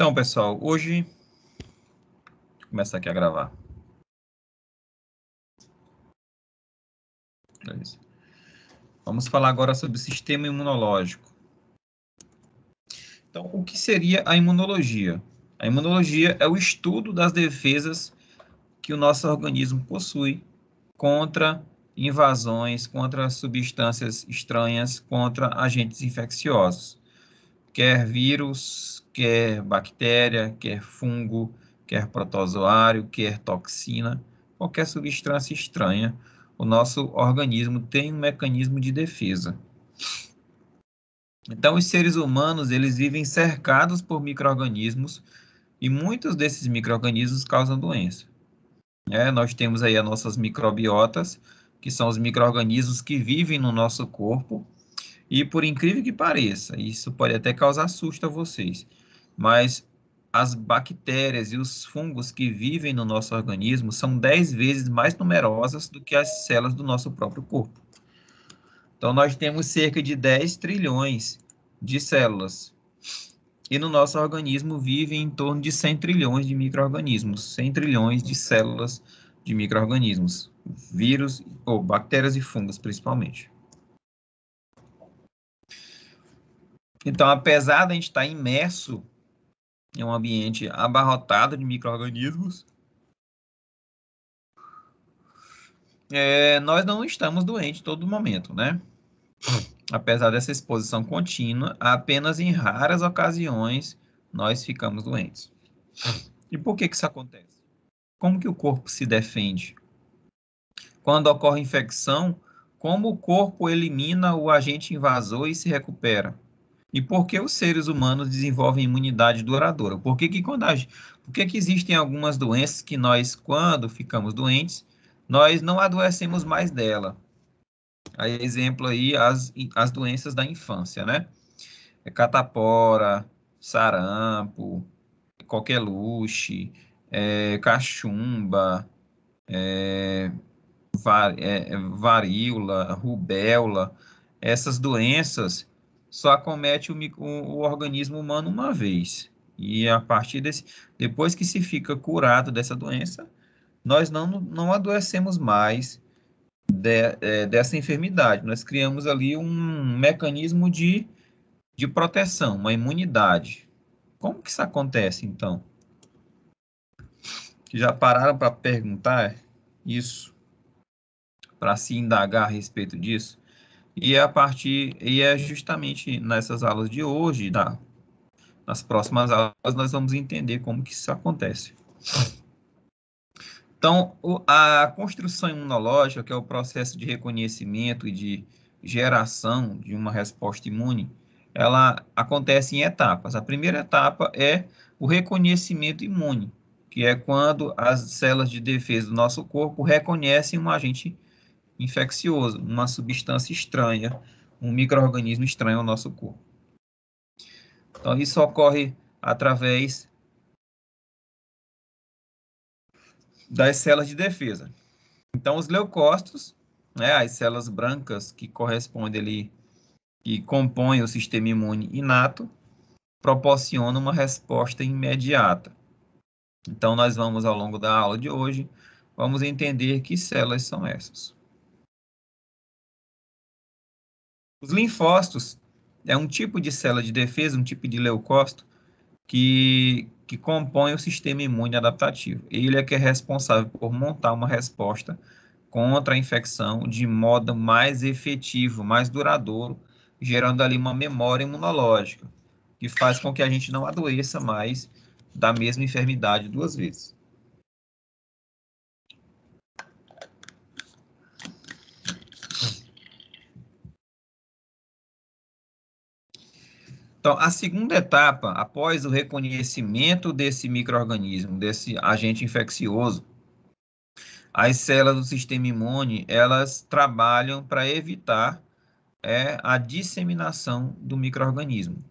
Então, pessoal, hoje Vou começar aqui a gravar. É Vamos falar agora sobre o sistema imunológico. Então, o que seria a imunologia? A imunologia é o estudo das defesas que o nosso organismo possui contra invasões, contra substâncias estranhas, contra agentes infecciosos quer vírus, quer bactéria, quer fungo, quer protozoário, quer toxina, qualquer substância estranha, o nosso organismo tem um mecanismo de defesa. Então, os seres humanos, eles vivem cercados por micro-organismos e muitos desses micro-organismos causam doença. É, nós temos aí as nossas microbiotas, que são os micro-organismos que vivem no nosso corpo, e por incrível que pareça, isso pode até causar susto a vocês, mas as bactérias e os fungos que vivem no nosso organismo são 10 vezes mais numerosas do que as células do nosso próprio corpo. Então, nós temos cerca de 10 trilhões de células. E no nosso organismo vivem em torno de 100 trilhões de micro-organismos, 100 trilhões de células de micro-organismos, vírus ou bactérias e fungos principalmente. Então, apesar de a gente estar tá imerso em um ambiente abarrotado de micro-organismos, é, nós não estamos doentes todo momento, né? Apesar dessa exposição contínua, apenas em raras ocasiões nós ficamos doentes. E por que, que isso acontece? Como que o corpo se defende? Quando ocorre infecção, como o corpo elimina o agente invasor e se recupera? E por que os seres humanos desenvolvem imunidade duradoura? Por que que, quando a, por que, que existem algumas doenças que nós, quando ficamos doentes, nós não adoecemos mais dela? A exemplo aí, as, as doenças da infância, né? É catapora, sarampo, coqueluche, é, cachumba, é, var, é, varíola, rubéola. Essas doenças só acomete o, o, organismo humano uma vez. E a partir desse, depois que se fica curado dessa doença, nós não, não adoecemos mais de, é, dessa enfermidade. Nós criamos ali um mecanismo de, de proteção, uma imunidade. Como que isso acontece, então? Já pararam para perguntar isso? Para se indagar a respeito disso? E é a partir e é justamente nessas aulas de hoje, da nas próximas aulas nós vamos entender como que isso acontece. Então, a construção imunológica, que é o processo de reconhecimento e de geração de uma resposta imune, ela acontece em etapas. A primeira etapa é o reconhecimento imune, que é quando as células de defesa do nosso corpo reconhecem um agente infeccioso, uma substância estranha, um microorganismo estranho ao nosso corpo. Então, isso ocorre através das células de defesa. Então, os leucócitos, né, as células brancas que correspondem ali, que compõem o sistema imune inato, proporcionam uma resposta imediata. Então, nós vamos, ao longo da aula de hoje, vamos entender que células são essas. Os linfócitos é um tipo de célula de defesa, um tipo de leucócito que, que compõe o sistema imune adaptativo. Ele é que é responsável por montar uma resposta contra a infecção de modo mais efetivo, mais duradouro, gerando ali uma memória imunológica, que faz com que a gente não adoeça mais da mesma enfermidade duas vezes. Então, a segunda etapa, após o reconhecimento desse microorganismo, desse agente infeccioso, as células do sistema imune, elas trabalham para evitar é, a disseminação do microorganismo.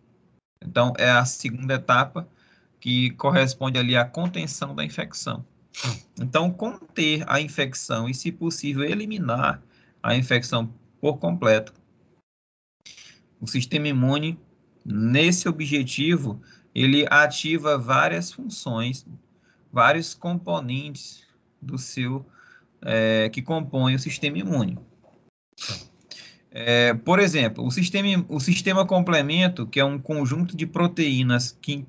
Então, é a segunda etapa que corresponde ali à contenção da infecção. Então, conter a infecção e, se possível, eliminar a infecção por completo, o sistema imune Nesse objetivo, ele ativa várias funções, vários componentes do seu é, que compõem o sistema imune. É, por exemplo, o sistema, o sistema complemento, que é um conjunto de proteínas que,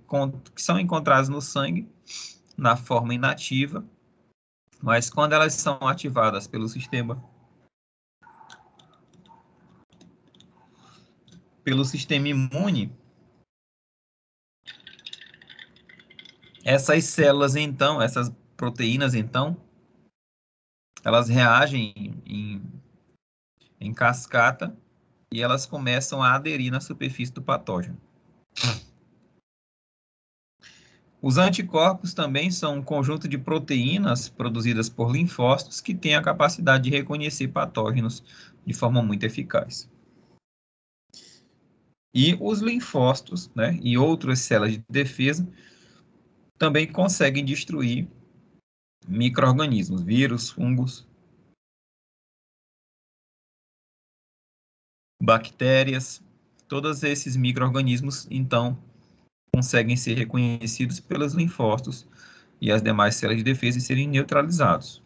que são encontradas no sangue, na forma inativa, mas quando elas são ativadas pelo sistema pelo sistema imune, essas células então, essas proteínas então, elas reagem em, em cascata e elas começam a aderir na superfície do patógeno. Os anticorpos também são um conjunto de proteínas produzidas por linfócitos que têm a capacidade de reconhecer patógenos de forma muito eficaz. E os linfócitos, né, e outras células de defesa também conseguem destruir microorganismos, vírus, fungos, bactérias, todos esses microorganismos então conseguem ser reconhecidos pelos linfócitos e as demais células de defesa e serem neutralizados.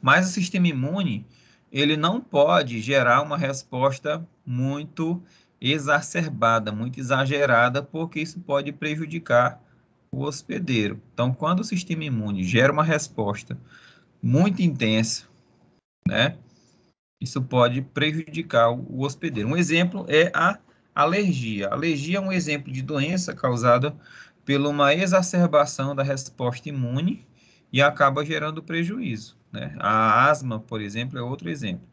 Mas o sistema imune ele não pode gerar uma resposta muito exacerbada, muito exagerada, porque isso pode prejudicar o hospedeiro. Então, quando o sistema imune gera uma resposta muito intensa, né? Isso pode prejudicar o hospedeiro. Um exemplo é a alergia. A alergia é um exemplo de doença causada por uma exacerbação da resposta imune e acaba gerando prejuízo. Né? A asma, por exemplo, é outro exemplo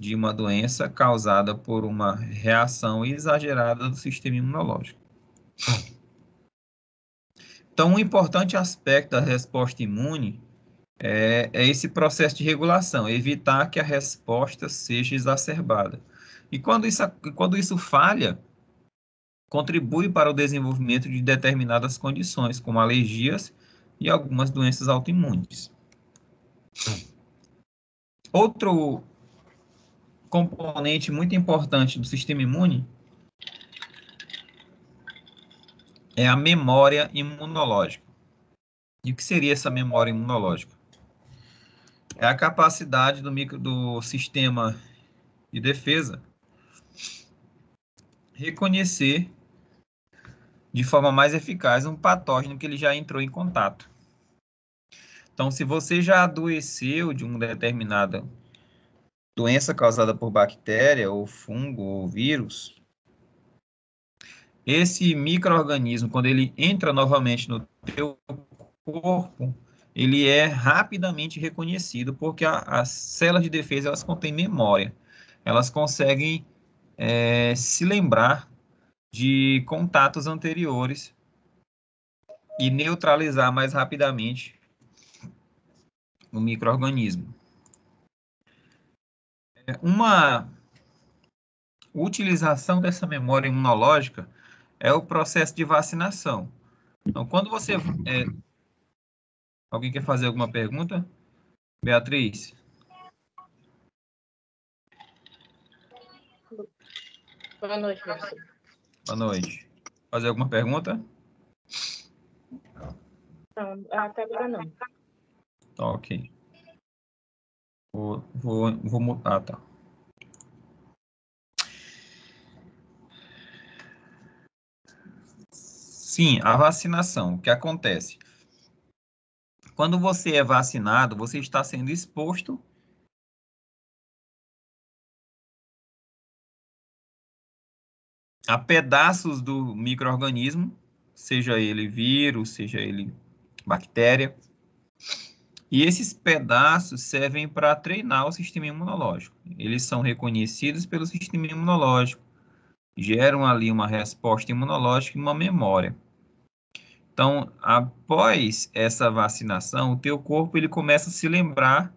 de uma doença causada por uma reação exagerada do sistema imunológico. Então, um importante aspecto da resposta imune é, é esse processo de regulação, evitar que a resposta seja exacerbada. E quando isso, quando isso falha, contribui para o desenvolvimento de determinadas condições, como alergias e algumas doenças autoimunes. Outro componente muito importante do sistema imune é a memória imunológica. E o que seria essa memória imunológica? É a capacidade do, micro, do sistema de defesa reconhecer de forma mais eficaz um patógeno que ele já entrou em contato. Então, se você já adoeceu de uma determinada doença causada por bactéria, ou fungo, ou vírus, esse microorganismo, quando ele entra novamente no teu corpo, ele é rapidamente reconhecido, porque a, as células de defesa elas contêm memória, elas conseguem é, se lembrar de contatos anteriores e neutralizar mais rapidamente o microorganismo. É, uma utilização dessa memória imunológica é o processo de vacinação. Então, quando você... É... Alguém quer fazer alguma pergunta? Beatriz? Boa noite, professor. Boa noite. Fazer alguma pergunta? Não, até agora não. Tá, ok. Vou, vou, vou mudar, tá. Sim, a vacinação, o que acontece? Quando você é vacinado, você está sendo exposto a pedaços do microorganismo, seja ele vírus, seja ele bactéria. E esses pedaços servem para treinar o sistema imunológico. Eles são reconhecidos pelo sistema imunológico, geram ali uma resposta imunológica e uma memória. Então, após essa vacinação, o teu corpo ele começa a se lembrar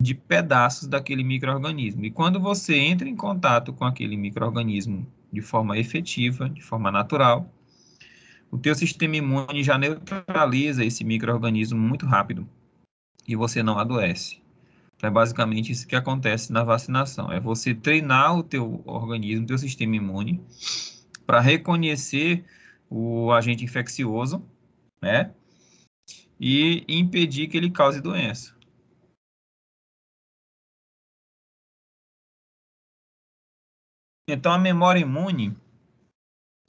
de pedaços daquele microorganismo. E quando você entra em contato com aquele microorganismo de forma efetiva, de forma natural, o teu sistema imune já neutraliza esse microorganismo muito rápido e você não adoece. é basicamente isso que acontece na vacinação. É você treinar o teu organismo, o teu sistema imune, para reconhecer o agente infeccioso, né? E impedir que ele cause doença. Então, a memória imune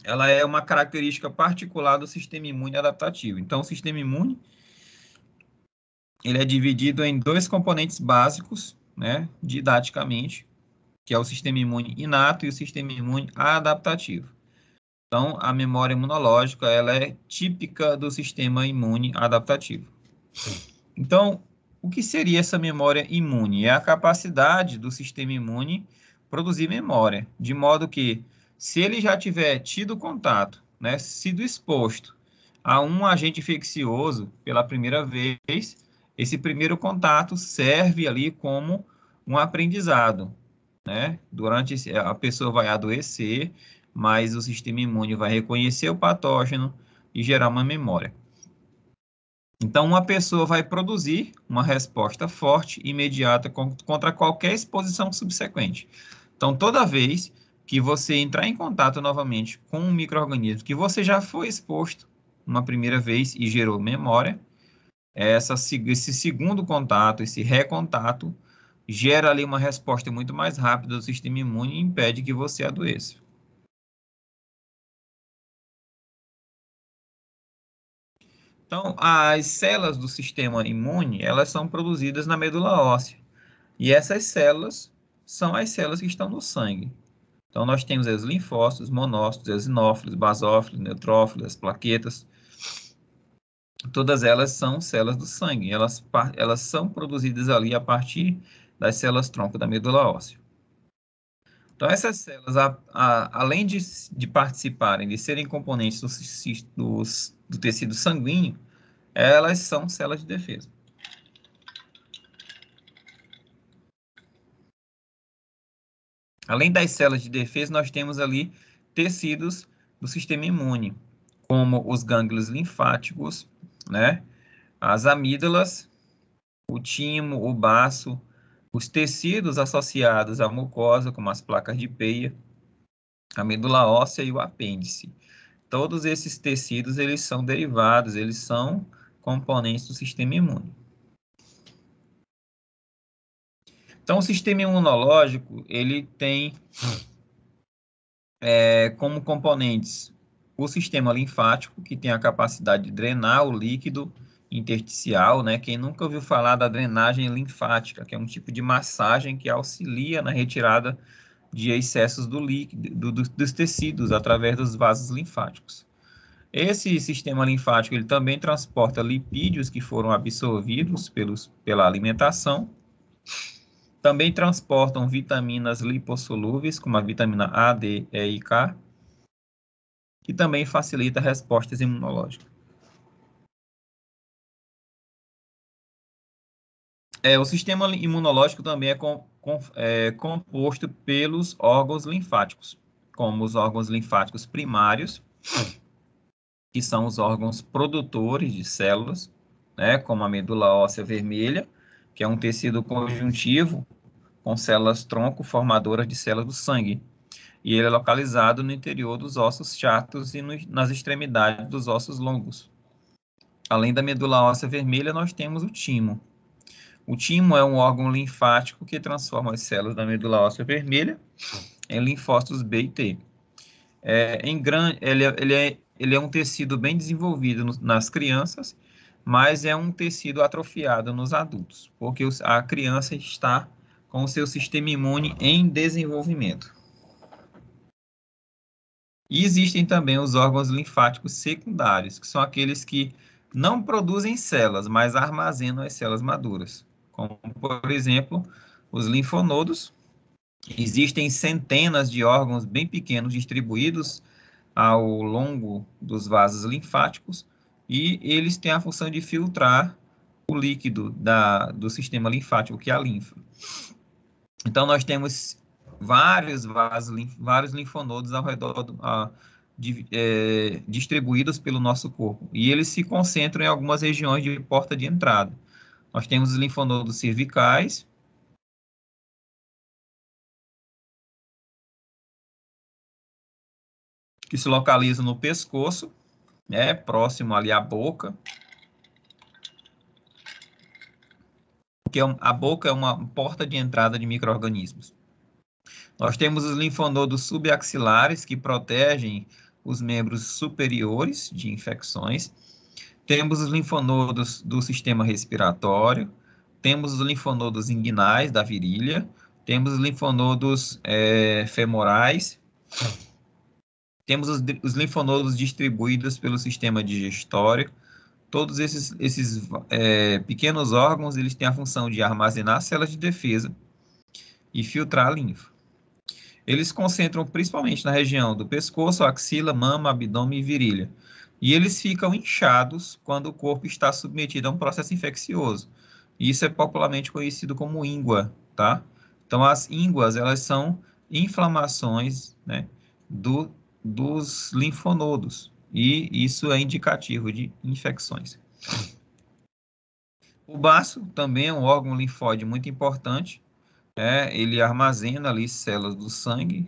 ela é uma característica particular do sistema imune adaptativo. Então, o sistema imune ele é dividido em dois componentes básicos, né, didaticamente, que é o sistema imune inato e o sistema imune adaptativo. Então, a memória imunológica ela é típica do sistema imune adaptativo. Então, o que seria essa memória imune? É a capacidade do sistema imune produzir memória, de modo que, se ele já tiver tido contato, né, sido exposto a um agente infeccioso pela primeira vez, esse primeiro contato serve ali como um aprendizado, né? Durante a pessoa vai adoecer, mas o sistema imune vai reconhecer o patógeno e gerar uma memória. Então, uma pessoa vai produzir uma resposta forte, imediata, contra qualquer exposição subsequente. Então, toda vez que você entrar em contato novamente com um microorganismo que você já foi exposto uma primeira vez e gerou memória, essa, esse segundo contato, esse recontato, gera ali uma resposta muito mais rápida do sistema imune e impede que você adoeça. Então, as células do sistema imune, elas são produzidas na medula óssea. E essas células são as células que estão no sangue. Então, nós temos os linfócitos, monócitos, eosinófilos, basófilos, neutrófilos, as plaquetas. Todas elas são células do sangue. Elas, elas são produzidas ali a partir das células-tronco da medula óssea. Então, essas células, a, a, além de, de, participarem, de serem componentes do, do, do tecido sanguíneo, elas são células de defesa. Além das células de defesa, nós temos ali tecidos do sistema imune, como os gânglios linfáticos, né? as amígdalas, o timo, o baço, os tecidos associados à mucosa, como as placas de peia, a medula óssea e o apêndice. Todos esses tecidos, eles são derivados, eles são componentes do sistema imune. Então, o sistema imunológico ele tem é, como componentes o sistema linfático, que tem a capacidade de drenar o líquido intersticial, né? Quem nunca ouviu falar da drenagem linfática, que é um tipo de massagem que auxilia na retirada de excessos do líquido, do, do, dos tecidos através dos vasos linfáticos. Esse sistema linfático ele também transporta lipídios que foram absorvidos pelos, pela alimentação também transportam vitaminas lipossolúveis, como a vitamina A, D, E e K, que também facilita respostas imunológicas. É, o sistema imunológico também é, com, com, é, composto pelos órgãos linfáticos, como os órgãos linfáticos primários, que são os órgãos produtores de células, né, como a medula óssea vermelha, que é um tecido conjuntivo com células tronco formadoras de células do sangue. E ele é localizado no interior dos ossos chatos e no, nas extremidades dos ossos longos. Além da medula óssea vermelha, nós temos o timo. O timo é um órgão linfático que transforma as células da medula óssea vermelha em linfócitos B e T. É, em gran, ele, é, ele, é, ele é um tecido bem desenvolvido no, nas crianças mas é um tecido atrofiado nos adultos, porque a criança está com o seu sistema imune em desenvolvimento. E existem também os órgãos linfáticos secundários, que são aqueles que não produzem células, mas armazenam as células maduras, como, por exemplo, os linfonodos. Existem centenas de órgãos bem pequenos distribuídos ao longo dos vasos linfáticos, e eles têm a função de filtrar o líquido da, do sistema linfático, que é a linfa. Então, nós temos vários vasos, vários linfonodos ao redor do, a, de, é, distribuídos pelo nosso corpo, e eles se concentram em algumas regiões de porta de entrada. Nós temos os linfonodos cervicais, que se localizam no pescoço, né, próximo ali à boca. Porque é a boca é uma porta de entrada de micro-organismos. Nós temos os linfonodos subaxilares, que protegem os membros superiores de infecções. Temos os linfonodos do sistema respiratório. Temos os linfonodos inguinais da virilha. Temos os linfonodos é, femorais temos os, os linfonodos distribuídos pelo sistema digestório. Todos esses, esses é, pequenos órgãos, eles têm a função de armazenar células de defesa e filtrar a linfa. Eles concentram principalmente na região do pescoço, axila, mama, abdômen e virilha. E eles ficam inchados quando o corpo está submetido a um processo infeccioso. Isso é popularmente conhecido como íngua, tá? Então, as ínguas, elas são inflamações, né, do dos linfonodos, e isso é indicativo de infecções. O baço também é um órgão linfóide muito importante, É ele armazena ali células do sangue,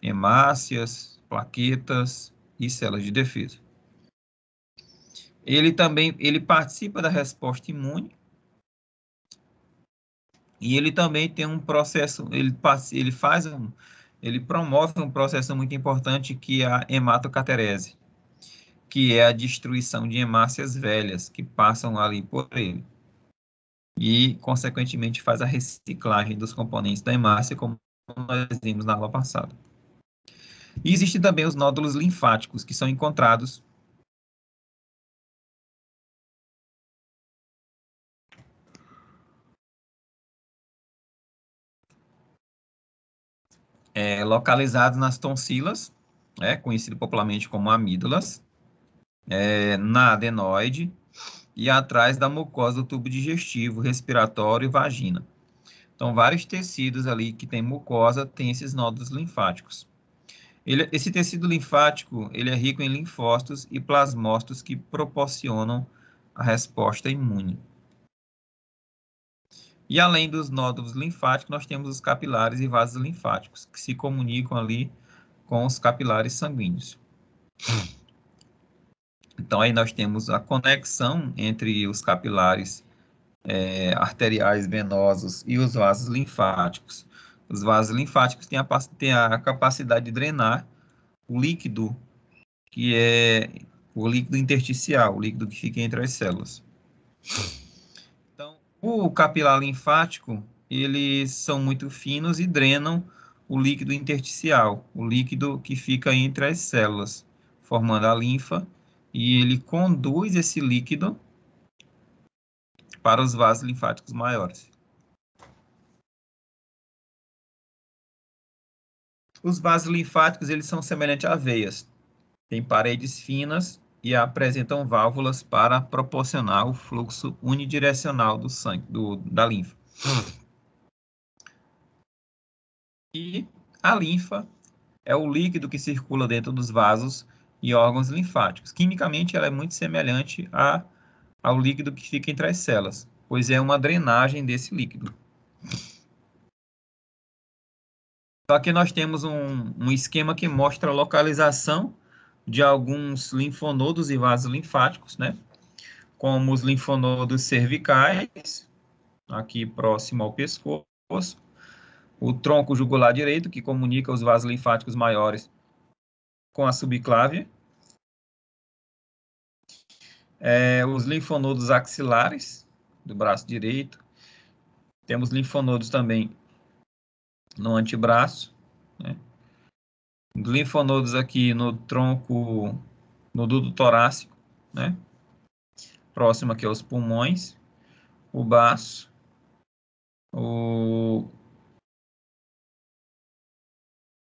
hemácias, plaquetas e células de defesa. Ele também ele participa da resposta imune e ele também tem um processo, ele, ele faz um, ele promove um processo muito importante que é a hematocaterese, que é a destruição de hemácias velhas que passam ali por ele. E, consequentemente, faz a reciclagem dos componentes da hemácia, como nós vimos na aula passada. E existem também os nódulos linfáticos, que são encontrados é, localizados nas tonsilas, né, conhecido popularmente como amígdalas, é, na adenoide e atrás da mucosa do tubo digestivo, respiratório e vagina. Então, vários tecidos ali que tem mucosa têm esses nódulos linfáticos. Ele, esse tecido linfático ele é rico em linfócitos e plasmócitos que proporcionam a resposta imune. E além dos nódulos linfáticos, nós temos os capilares e vasos linfáticos, que se comunicam ali com os capilares sanguíneos. Então, aí nós temos a conexão entre os capilares é, arteriais venosos e os vasos linfáticos. Os vasos linfáticos têm a, têm a capacidade de drenar o líquido, que é o líquido intersticial, o líquido que fica entre as células. O capilar linfático, eles são muito finos e drenam o líquido intersticial, o líquido que fica entre as células, formando a linfa, e ele conduz esse líquido para os vasos linfáticos maiores. Os vasos linfáticos, eles são semelhantes a veias. Tem paredes finas e apresentam válvulas para proporcionar o fluxo unidirecional do sangue, do, da linfa. E a linfa é o líquido que circula dentro dos vasos e órgãos linfáticos. Quimicamente, ela é muito semelhante a, ao líquido que fica entre as células, pois é uma drenagem desse líquido. aqui nós temos um, um esquema que mostra a localização de alguns linfonodos e vasos linfáticos, né? Como os linfonodos cervicais, aqui próximo ao pescoço, o tronco jugular direito, que comunica os vasos linfáticos maiores com a subclávia, é, os linfonodos axilares do braço direito, temos linfonodos também no antebraço, né? linfonodos aqui no tronco, no duto torácico, né? Próximo aqui aos pulmões, o baço, o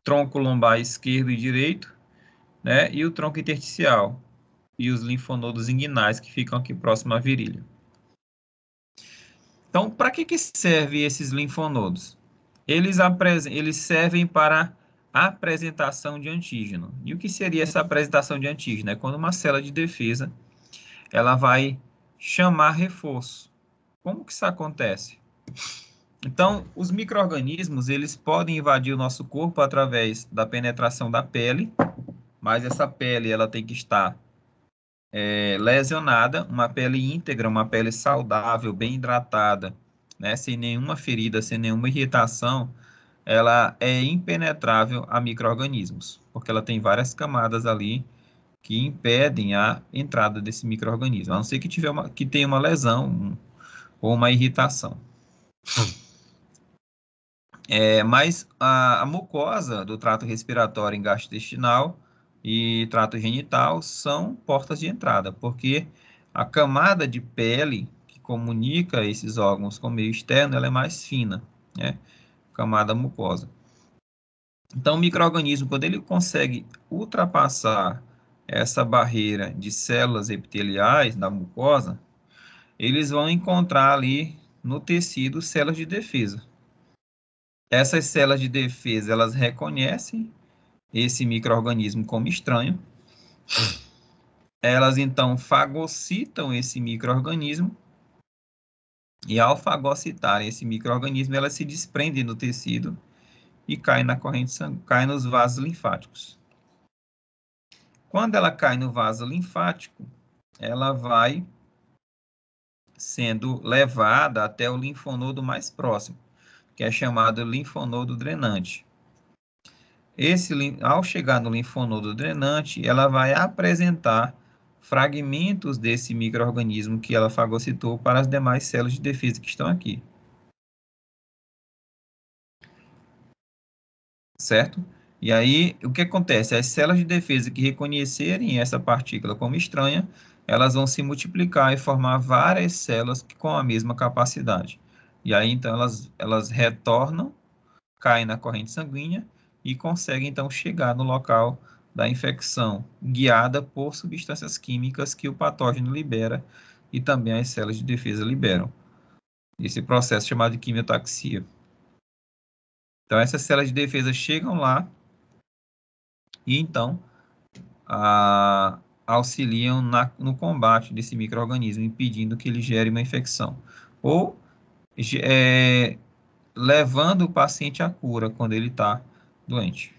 tronco lombar esquerdo e direito, né? E o tronco intersticial e os linfonodos inguinais que ficam aqui próximo à virilha. Então, para que, que servem esses linfonodos? Eles, eles servem para apresentação de antígeno. E o que seria essa apresentação de antígeno? É quando uma célula de defesa ela vai chamar reforço. Como que isso acontece? Então, os micro-organismos, eles podem invadir o nosso corpo através da penetração da pele, mas essa pele, ela tem que estar é, lesionada, uma pele íntegra, uma pele saudável, bem hidratada, né, sem nenhuma ferida, sem nenhuma irritação, ela é impenetrável a microorganismos, porque ela tem várias camadas ali que impedem a entrada desse microorganismo, a não ser que tiver uma, que tenha uma lesão um, ou uma irritação. Hum. É, mas a, a, mucosa do trato respiratório em gastrointestinal e trato genital são portas de entrada, porque a camada de pele que comunica esses órgãos com o meio externo, ela é mais fina, né? camada mucosa. Então, o microorganismo, quando ele consegue ultrapassar essa barreira de células epiteliais da mucosa, eles vão encontrar ali no tecido células de defesa. Essas células de defesa, elas reconhecem esse microorganismo como estranho. Elas então fagocitam esse microorganismo e ao fagocitarem esse microorganismo, ela se desprende do tecido e cai na corrente sanguínea, cai nos vasos linfáticos. Quando ela cai no vaso linfático, ela vai sendo levada até o linfonodo mais próximo, que é chamado linfonodo drenante. Esse, ao chegar no linfonodo drenante, ela vai apresentar fragmentos desse microorganismo que ela fagocitou para as demais células de defesa que estão aqui. Certo? E aí, o que acontece? As células de defesa que reconhecerem essa partícula como estranha, elas vão se multiplicar e formar várias células com a mesma capacidade. E aí, então, elas, elas retornam, caem na corrente sanguínea e conseguem, então, chegar no local da infecção, guiada por substâncias químicas que o patógeno libera e também as células de defesa liberam. Esse processo é chamado de quimiotaxia. Então, essas células de defesa chegam lá e, então, a, auxiliam na, no combate desse microorganismo, impedindo que ele gere uma infecção. Ou é, levando o paciente à cura quando ele está doente.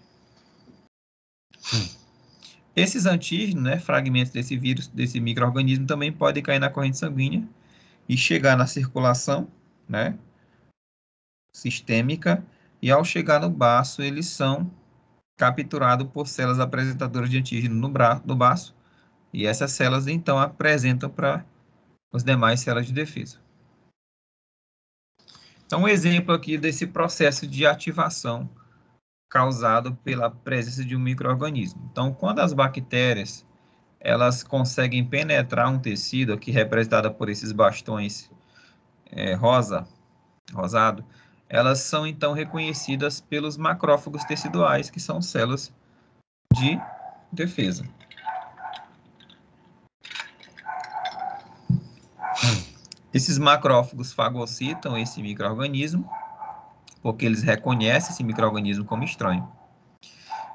Hum. Esses antígenos, né, fragmentos desse vírus, desse microorganismo, também podem cair na corrente sanguínea e chegar na circulação, né, sistêmica, e ao chegar no baço, eles são capturados por células apresentadoras de antígeno no, braço, no baço, e essas células, então, apresentam para as demais células de defesa. Então, um exemplo aqui desse processo de ativação causado pela presença de um microorganismo. Então, quando as bactérias elas conseguem penetrar um tecido aqui representada por esses bastões é, rosa, rosado, elas são então reconhecidas pelos macrófagos teciduais, que são células de defesa. Esses macrófagos fagocitam esse microorganismo porque eles reconhecem esse microorganismo como estranho.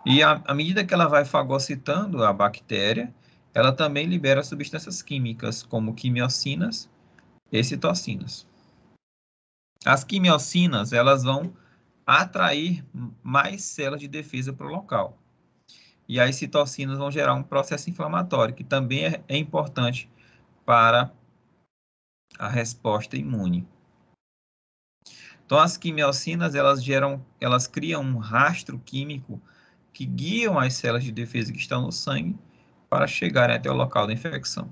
E à medida que ela vai fagocitando a bactéria, ela também libera substâncias químicas como quimiocinas e citocinas. As quimiocinas, elas vão atrair mais células de defesa para o local. E as citocinas vão gerar um processo inflamatório, que também é, é importante para a resposta imune. Então, as quimiocinas, elas geram, elas criam um rastro químico que guiam as células de defesa que estão no sangue para chegarem até o local da infecção.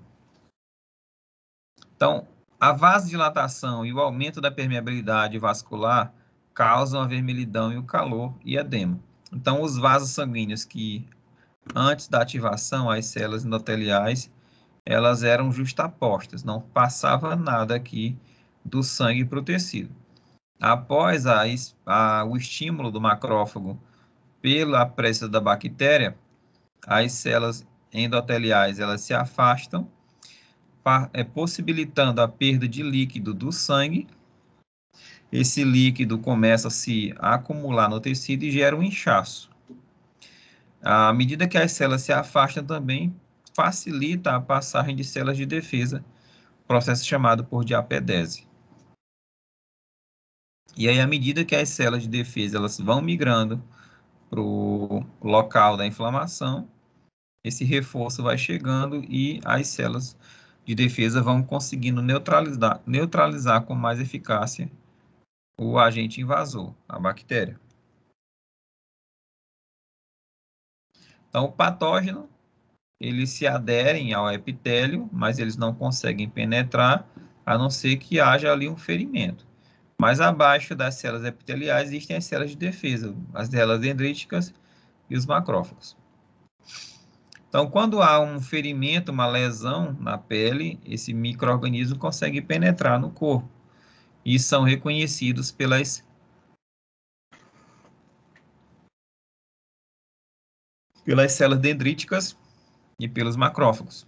Então, a vasodilatação e o aumento da permeabilidade vascular causam a vermelhidão e o calor e edema. Então, os vasos sanguíneos que, antes da ativação, as células endoteliais, elas eram justapostas, não passava nada aqui do sangue para o tecido. Após a, a, o estímulo do macrófago pela presença da bactéria, as células endoteliais elas se afastam, é possibilitando a perda de líquido do sangue. Esse líquido começa a se acumular no tecido e gera um inchaço. À medida que as células se afastam também, facilita a passagem de células de defesa, processo chamado por diapedese. E aí, à medida que as células de defesa elas vão migrando para o local da inflamação, esse reforço vai chegando e as células de defesa vão conseguindo neutralizar, neutralizar com mais eficácia o agente invasor, a bactéria. Então, o patógeno, eles se aderem ao epitélio, mas eles não conseguem penetrar, a não ser que haja ali um ferimento. Mais abaixo das células epiteliais existem as células de defesa, as células dendríticas e os macrófagos. Então, quando há um ferimento, uma lesão na pele, esse microorganismo consegue penetrar no corpo e são reconhecidos pelas pelas células dendríticas e pelos macrófagos.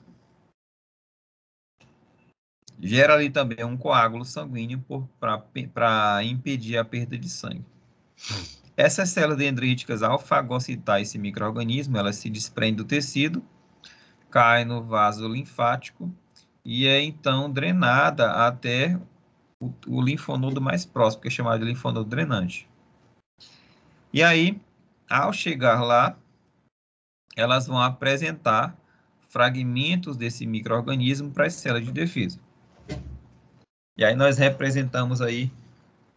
Gera ali também um coágulo sanguíneo para impedir a perda de sangue. Essas células dendríticas, ao fagocitar esse microorganismo, elas se desprendem do tecido, caem no vaso linfático e é então drenada até o, o linfonodo mais próximo, que é chamado de linfonodo drenante. E aí, ao chegar lá, elas vão apresentar fragmentos desse microorganismo para as células de defesa. E aí nós representamos aí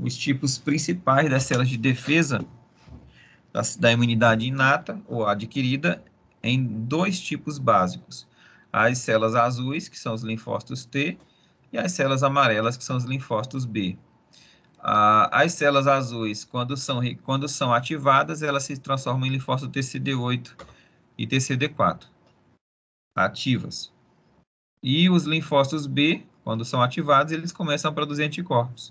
os tipos principais das células de defesa da, da imunidade inata ou adquirida em dois tipos básicos. As células azuis, que são os linfócitos T, e as células amarelas, que são os linfócitos B. Ah, as células azuis, quando são, quando são ativadas, elas se transformam em linfócitos TCD8 e TCD4, ativas. E os linfócitos B, quando são ativados, eles começam a produzir anticorpos.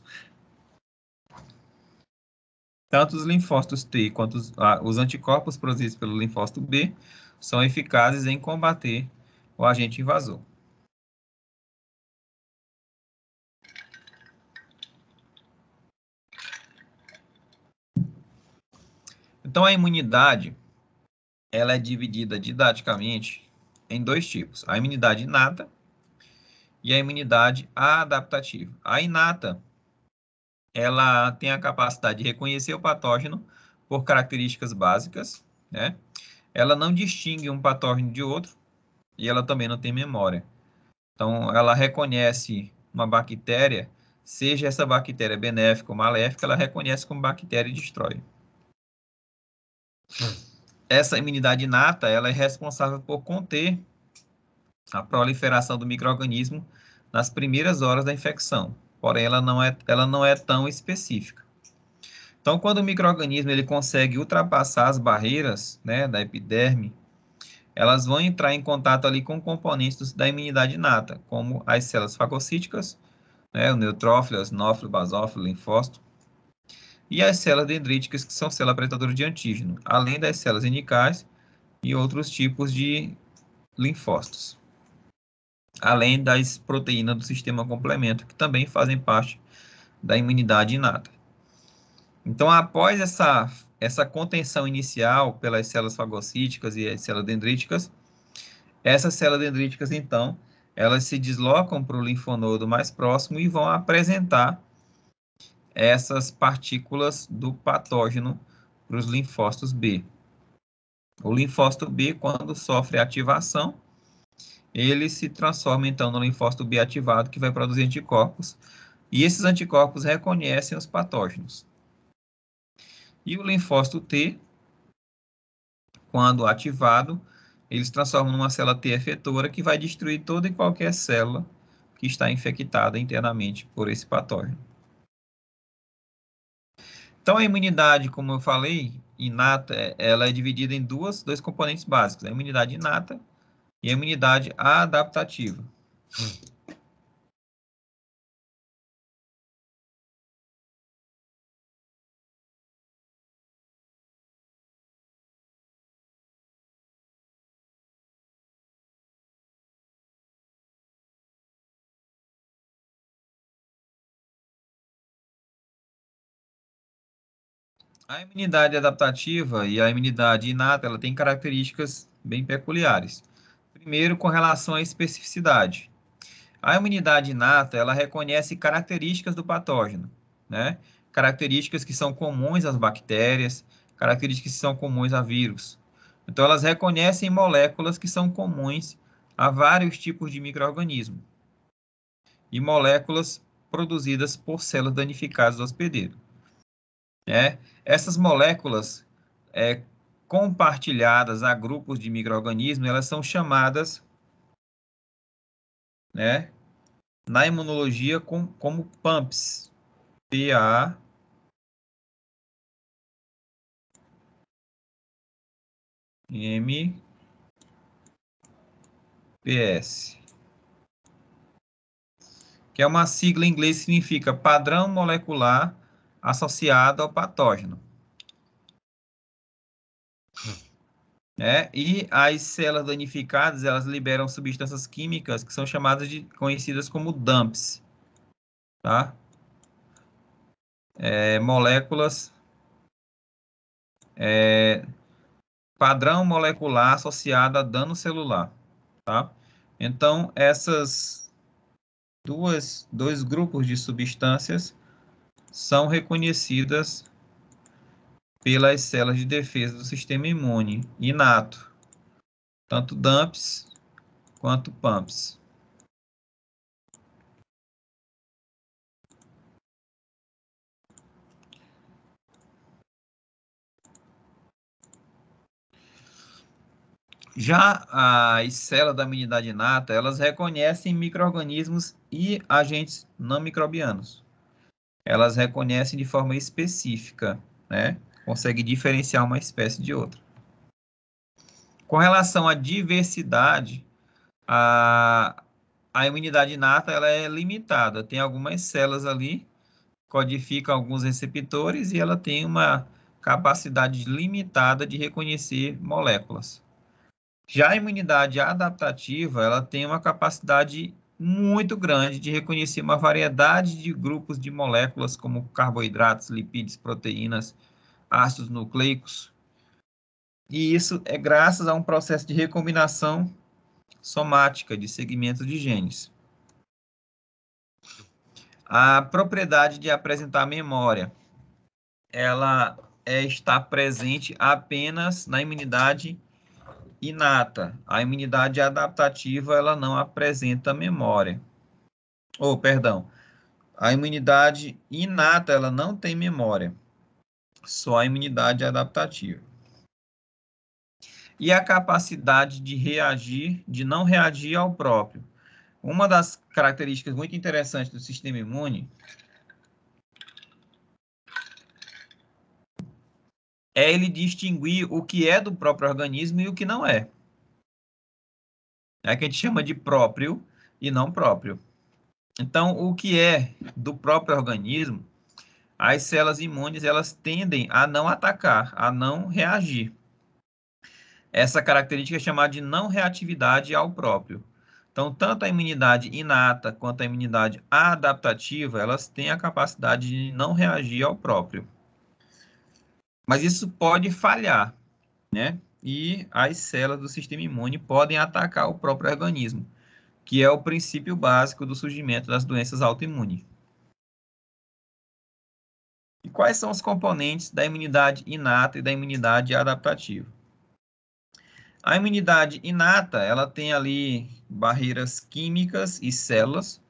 Tanto os linfócitos T quanto os, ah, os anticorpos produzidos pelo linfócito B são eficazes em combater o agente invasor. Então, a imunidade ela é dividida didaticamente em dois tipos: a imunidade inata e a imunidade adaptativa. A inata, ela tem a capacidade de reconhecer o patógeno por características básicas, né? Ela não distingue um patógeno de outro e ela também não tem memória. Então, ela reconhece uma bactéria, seja essa bactéria benéfica ou maléfica, ela reconhece como bactéria e destrói. Hum. Essa imunidade inata, ela é responsável por conter a proliferação do microorganismo nas primeiras horas da infecção, porém ela não é, ela não é tão específica. Então, quando o microorganismo ele consegue ultrapassar as barreiras né, da epiderme, elas vão entrar em contato ali com componentes da imunidade inata, como as células fagocíticas, né, o neutrófilo, asnófilo, basófilo, linfócito, e as células dendríticas, que são células apresentadoras de antígeno, além das células inicais e outros tipos de linfócitos além das proteínas do sistema complemento, que também fazem parte da imunidade inata. Então, após essa, essa contenção inicial pelas células fagocíticas e as células dendríticas, essas células dendríticas, então, elas se deslocam para o linfonodo mais próximo e vão apresentar essas partículas do patógeno para os linfócitos B. O linfócito B, quando sofre ativação, ele se transforma então no linfócito B ativado que vai produzir anticorpos e esses anticorpos reconhecem os patógenos. E o linfócito T, quando ativado, ele se transforma numa célula T efetora que vai destruir toda e qualquer célula que está infectada internamente por esse patógeno. Então, a imunidade, como eu falei, inata, ela é dividida em duas, dois componentes básicos. A imunidade inata, e imunidade adaptativa. A imunidade adaptativa e a imunidade inata ela tem características bem peculiares. Primeiro, com relação à especificidade. A imunidade inata, ela reconhece características do patógeno, né? Características que são comuns às bactérias, características que são comuns a vírus. Então, elas reconhecem moléculas que são comuns a vários tipos de microorganismo e moléculas produzidas por células danificadas do hospedeiro. É, essas moléculas é, compartilhadas a grupos de micro-organismos, elas são chamadas, né, na imunologia com, como PAMPs. a M PS. Que é uma sigla em inglês que significa padrão molecular associado ao patógeno. Né? E as células danificadas, elas liberam substâncias químicas que são chamadas de conhecidas como dumps, tá? É, moléculas é, padrão molecular associado a dano celular, tá? Então, essas duas dois grupos de substâncias são reconhecidas pelas células de defesa do sistema imune inato, tanto dumps quanto pumps. Já as células da imunidade inata, elas reconhecem micro-organismos e agentes não microbianos. Elas reconhecem de forma específica, né? consegue diferenciar uma espécie de outra. Com relação à diversidade, a, a imunidade inata ela é limitada. Tem algumas células ali codificam alguns receptores e ela tem uma capacidade limitada de reconhecer moléculas. Já a imunidade adaptativa, ela tem uma capacidade muito grande de reconhecer uma variedade de grupos de moléculas, como carboidratos, lipídios, proteínas, ácidos nucleicos. E isso é graças a um processo de recombinação somática de segmentos de genes. A propriedade de apresentar memória, ela é, está presente apenas na imunidade inata. A imunidade adaptativa, ela não apresenta memória. Ou, oh, perdão, a imunidade inata, ela não tem memória só a imunidade adaptativa. E a capacidade de reagir, de não reagir ao próprio. Uma das características muito interessantes do sistema imune é ele distinguir o que é do próprio organismo e o que não é. É que a gente chama de próprio e não próprio. Então, o que é do próprio organismo as células imunes elas tendem a não atacar, a não reagir. Essa característica é chamada de não reatividade ao próprio. Então, tanto a imunidade inata quanto a imunidade adaptativa, elas têm a capacidade de não reagir ao próprio. Mas isso pode falhar, né? E as células do sistema imune podem atacar o próprio organismo, que é o princípio básico do surgimento das doenças autoimunes. E quais são os componentes da imunidade inata e da imunidade adaptativa? A imunidade inata, ela tem ali barreiras químicas e células,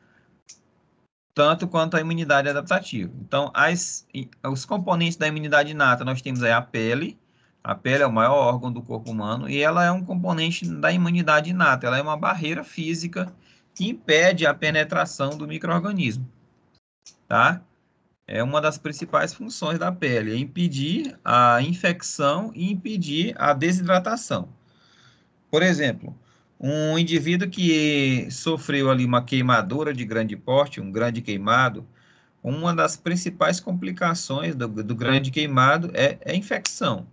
tanto quanto a imunidade adaptativa. Então, as, os componentes da imunidade inata, nós temos aí a pele, a pele é o maior órgão do corpo humano e ela é um componente da imunidade inata, ela é uma barreira física que impede a penetração do microorganismo, tá? é uma das principais funções da pele, é impedir a infecção e impedir a desidratação. Por exemplo, um indivíduo que sofreu ali uma queimadura de grande porte, um grande queimado, uma das principais complicações do, do grande queimado é, é infecção.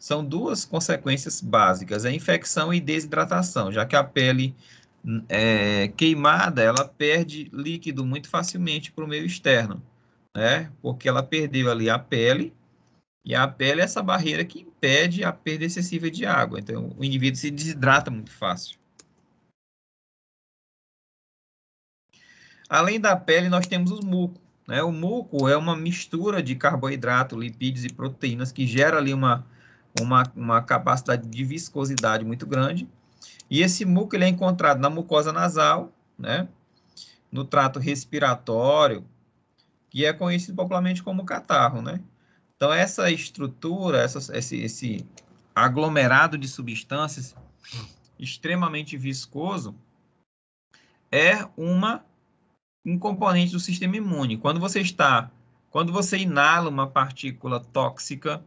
São duas consequências básicas, é infecção e desidratação, já que a pele é, queimada, ela perde líquido muito facilmente para o meio externo né? Porque ela perdeu ali a pele, e a pele é essa barreira que impede a perda excessiva de água. Então, o indivíduo se desidrata muito fácil. Além da pele, nós temos os mucos. Né? O muco é uma mistura de carboidrato, lipídios e proteínas que gera ali uma, uma, uma capacidade de viscosidade muito grande. E esse muco ele é encontrado na mucosa nasal, né? no trato respiratório, que é conhecido popularmente como catarro, né? Então, essa estrutura, essa, esse, esse aglomerado de substâncias extremamente viscoso é uma um componente do sistema imune. Quando você está, quando você inala uma partícula tóxica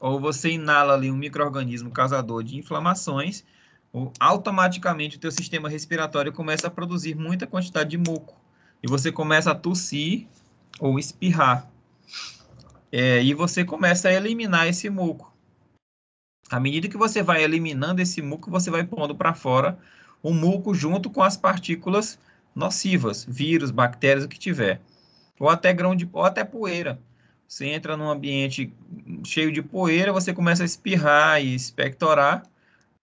ou você inala ali um microorganismo causador de inflamações, automaticamente o teu sistema respiratório começa a produzir muita quantidade de muco e você começa a tossir ou espirrar. É, e você começa a eliminar esse muco. À medida que você vai eliminando esse muco, você vai pondo para fora o muco junto com as partículas nocivas, vírus, bactérias, o que tiver. Ou até grão de ou até poeira. Você entra num ambiente cheio de poeira, você começa a espirrar e expectorar,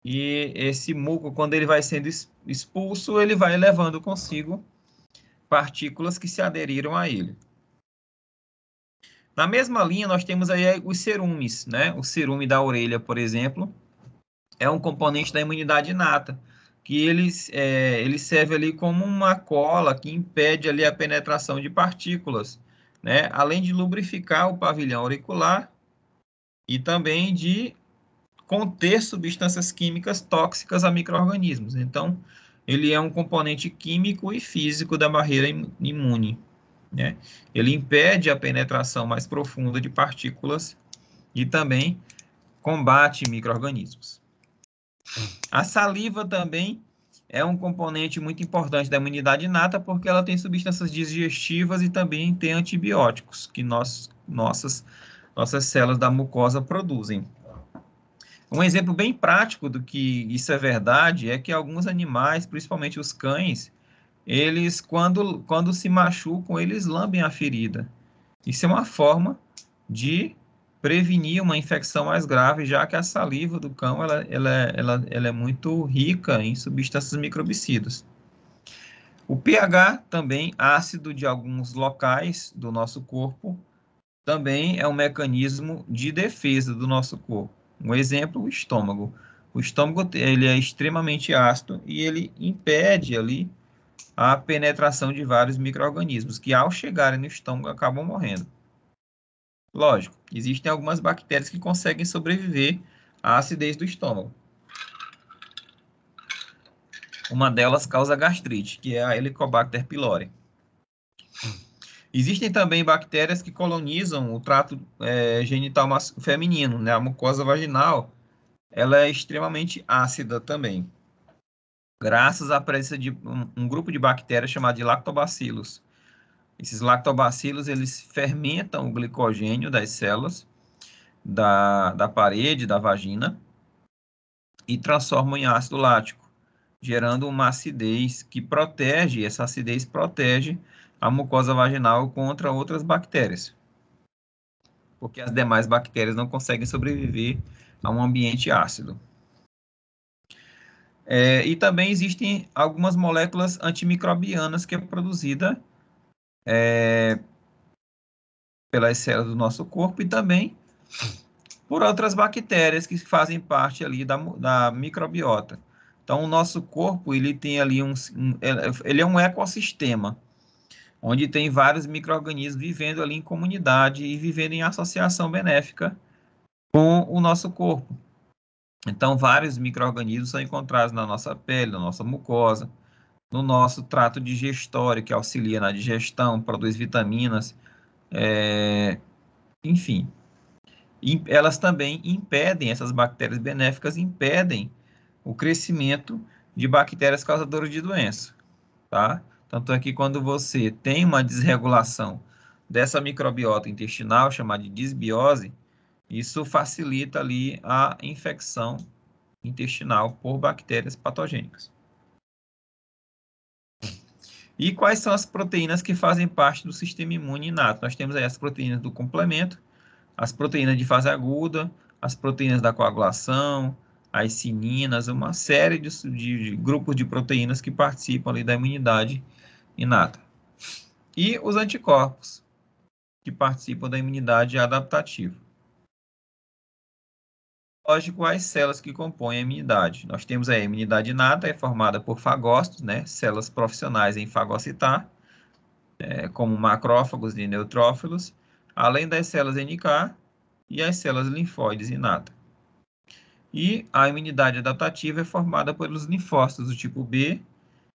e esse muco, quando ele vai sendo expulso, ele vai levando consigo partículas que se aderiram a ele. Na mesma linha, nós temos aí os serumes, né? O serume da orelha, por exemplo, é um componente da imunidade inata, que eles é, ele serve ali como uma cola que impede ali a penetração de partículas, né? Além de lubrificar o pavilhão auricular e também de conter substâncias químicas tóxicas a micro-organismos. Então, ele é um componente químico e físico da barreira imune. Né? Ele impede a penetração mais profunda de partículas e também combate micro-organismos. A saliva também é um componente muito importante da imunidade inata porque ela tem substâncias digestivas e também tem antibióticos que nós, nossas, nossas células da mucosa produzem. Um exemplo bem prático do que isso é verdade é que alguns animais, principalmente os cães, eles, quando, quando se machucam, eles lambem a ferida. Isso é uma forma de prevenir uma infecção mais grave, já que a saliva do cão ela, ela, ela, ela é muito rica em substâncias microbicidas. O pH também ácido de alguns locais do nosso corpo também é um mecanismo de defesa do nosso corpo. Um exemplo, o estômago. O estômago ele é extremamente ácido e ele impede ali a penetração de vários micro-organismos, que ao chegarem no estômago acabam morrendo. Lógico, existem algumas bactérias que conseguem sobreviver à acidez do estômago. Uma delas causa gastrite, que é a Helicobacter pylori. Existem também bactérias que colonizam o trato é, genital feminino, né? A mucosa vaginal, ela é extremamente ácida também graças à presença de um, um grupo de bactérias chamado de lactobacilos. Esses lactobacilos, eles fermentam o glicogênio das células da, da parede, da vagina, e transformam em ácido lático, gerando uma acidez que protege, essa acidez protege a mucosa vaginal contra outras bactérias, porque as demais bactérias não conseguem sobreviver a um ambiente ácido. É, e também existem algumas moléculas antimicrobianas que é produzida é, pelas células do nosso corpo e também por outras bactérias que fazem parte ali da, da microbiota. Então, o nosso corpo, ele tem ali um, um ele é um ecossistema, onde tem vários micro-organismos vivendo ali em comunidade e vivendo em associação benéfica com o nosso corpo. Então, vários micro-organismos são encontrados na nossa pele, na nossa mucosa, no nosso trato digestório, que auxilia na digestão, produz vitaminas, é... enfim. E elas também impedem, essas bactérias benéficas impedem o crescimento de bactérias causadoras de doença, tá? Tanto é que quando você tem uma desregulação dessa microbiota intestinal, chamada de disbiose, isso facilita ali a infecção intestinal por bactérias patogênicas. E quais são as proteínas que fazem parte do sistema imune inato? Nós temos aí as proteínas do complemento, as proteínas de fase aguda, as proteínas da coagulação, as sininas, uma série de, de grupos de proteínas que participam ali da imunidade inata. E os anticorpos, que participam da imunidade adaptativa lógico, as células que compõem a imunidade. Nós temos a imunidade inata, é formada por fagócitos, né, células profissionais em fagocitar, é, como macrófagos e neutrófilos, além das células NK e as células linfóides inata. E a imunidade adaptativa é formada pelos linfócitos do tipo B,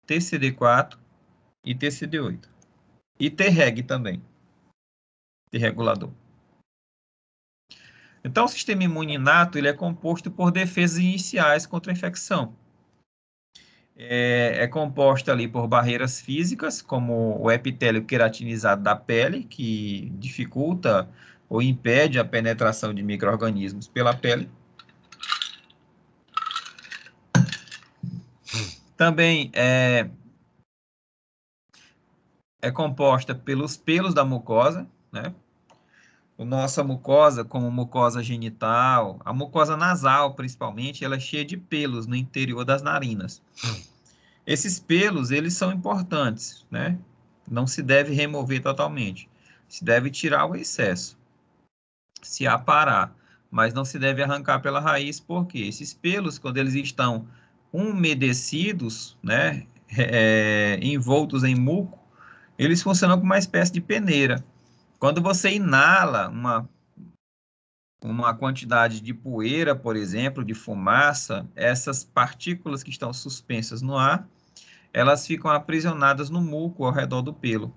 TCD4 e TCD8. E Treg também, de regulador. Então, o sistema imune inato ele é composto por defesas iniciais contra a infecção. É, é composto ali por barreiras físicas, como o epitélio queratinizado da pele, que dificulta ou impede a penetração de micro-organismos pela pele. Também é, é composta pelos pelos da mucosa, né? nossa mucosa, como mucosa genital, a mucosa nasal principalmente, ela é cheia de pelos no interior das narinas. Esses pelos, eles são importantes, né? Não se deve remover totalmente. Se deve tirar o excesso, se aparar, mas não se deve arrancar pela raiz, porque esses pelos, quando eles estão umedecidos, né, é, envoltos em muco, eles funcionam como uma espécie de peneira. Quando você inala uma, uma quantidade de poeira, por exemplo, de fumaça, essas partículas que estão suspensas no ar, elas ficam aprisionadas no muco ao redor do pelo.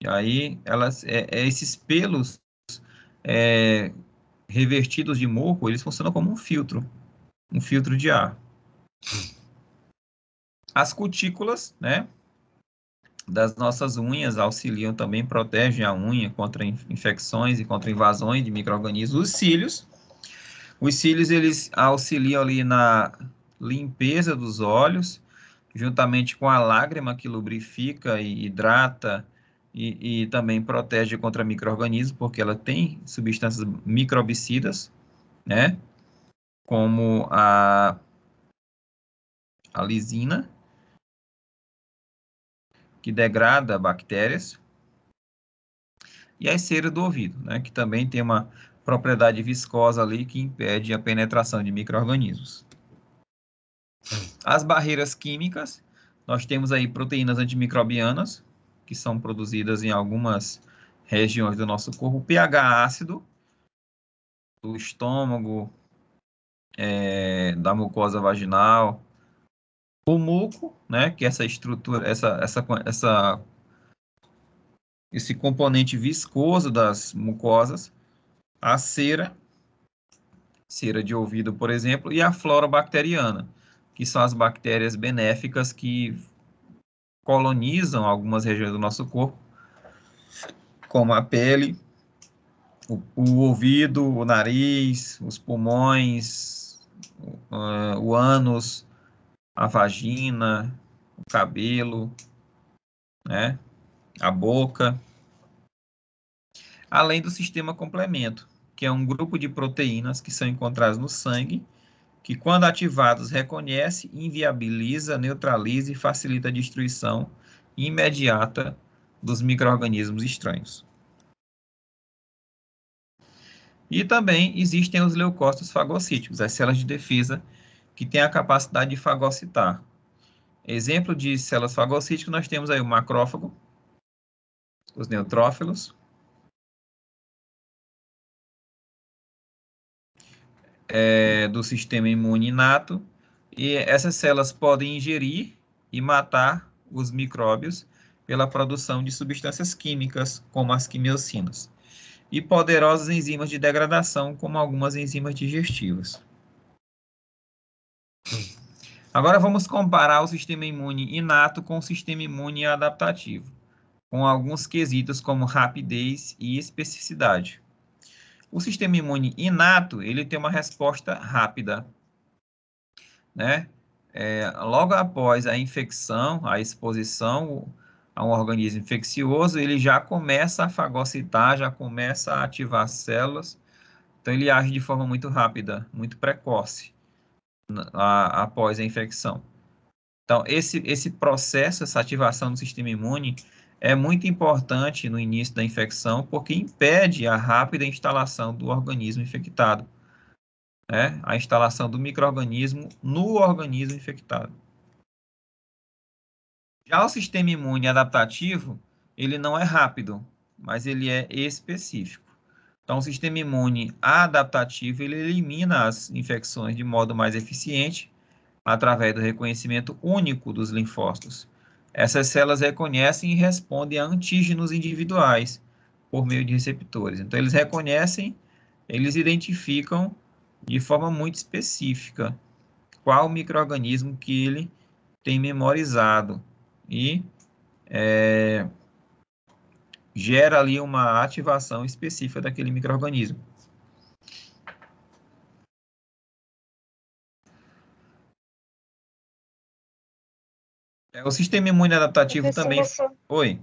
E aí, elas, é, é esses pelos é, revertidos de muco, eles funcionam como um filtro, um filtro de ar. As cutículas, né, das nossas unhas auxiliam também, protegem a unha contra infecções e contra invasões de micro-organismos. Os cílios, os cílios eles auxiliam ali na limpeza dos olhos, juntamente com a lágrima que lubrifica e hidrata e, e também protege contra micro-organismos, porque ela tem substâncias microbicidas, né? Como a, a lisina, que degrada bactérias, e as cera do ouvido, né, que também tem uma propriedade viscosa ali que impede a penetração de micro-organismos. As barreiras químicas, nós temos aí proteínas antimicrobianas, que são produzidas em algumas regiões do nosso corpo, pH ácido, do estômago, é, da mucosa vaginal, o muco, né, que é essa estrutura, essa, essa, essa, esse componente viscoso das mucosas, a cera, cera de ouvido, por exemplo, e a flora bacteriana, que são as bactérias benéficas que colonizam algumas regiões do nosso corpo, como a pele, o, o ouvido, o nariz, os pulmões, o, uh, o ânus, a vagina, o cabelo, né? a boca. Além do sistema complemento, que é um grupo de proteínas que são encontradas no sangue, que quando ativados reconhece, inviabiliza, neutraliza e facilita a destruição imediata dos microrganismos estranhos. E também existem os leucócitos fagocíticos, as células de defesa que tem a capacidade de fagocitar. Exemplo de células fagocíticas, nós temos aí o macrófago, os neutrófilos, é, do sistema imune inato, e essas células podem ingerir e matar os micróbios pela produção de substâncias químicas, como as quimiocinas, e poderosas enzimas de degradação, como algumas enzimas digestivas. Agora vamos comparar o sistema imune inato com o sistema imune adaptativo, com alguns quesitos como rapidez e especificidade. O sistema imune inato, ele tem uma resposta rápida, né? É, logo após a infecção, a exposição a um organismo infeccioso, ele já começa a fagocitar, já começa a ativar células, então ele age de forma muito rápida, muito precoce a, após a infecção. Então, esse, esse processo, essa ativação do sistema imune é muito importante no início da infecção, porque impede a rápida instalação do organismo infectado, né? a instalação do microorganismo no organismo infectado. Já o sistema imune adaptativo, ele não é rápido, mas ele é específico. Então, o sistema imune adaptativo ele elimina as infecções de modo mais eficiente através do reconhecimento único dos linfócitos. Essas células reconhecem e respondem a antígenos individuais por meio de receptores. Então, eles reconhecem, eles identificam de forma muito específica qual microorganismo que ele tem memorizado e é, gera ali uma ativação específica daquele microorganismo. É, o sistema imune adaptativo também. Oi.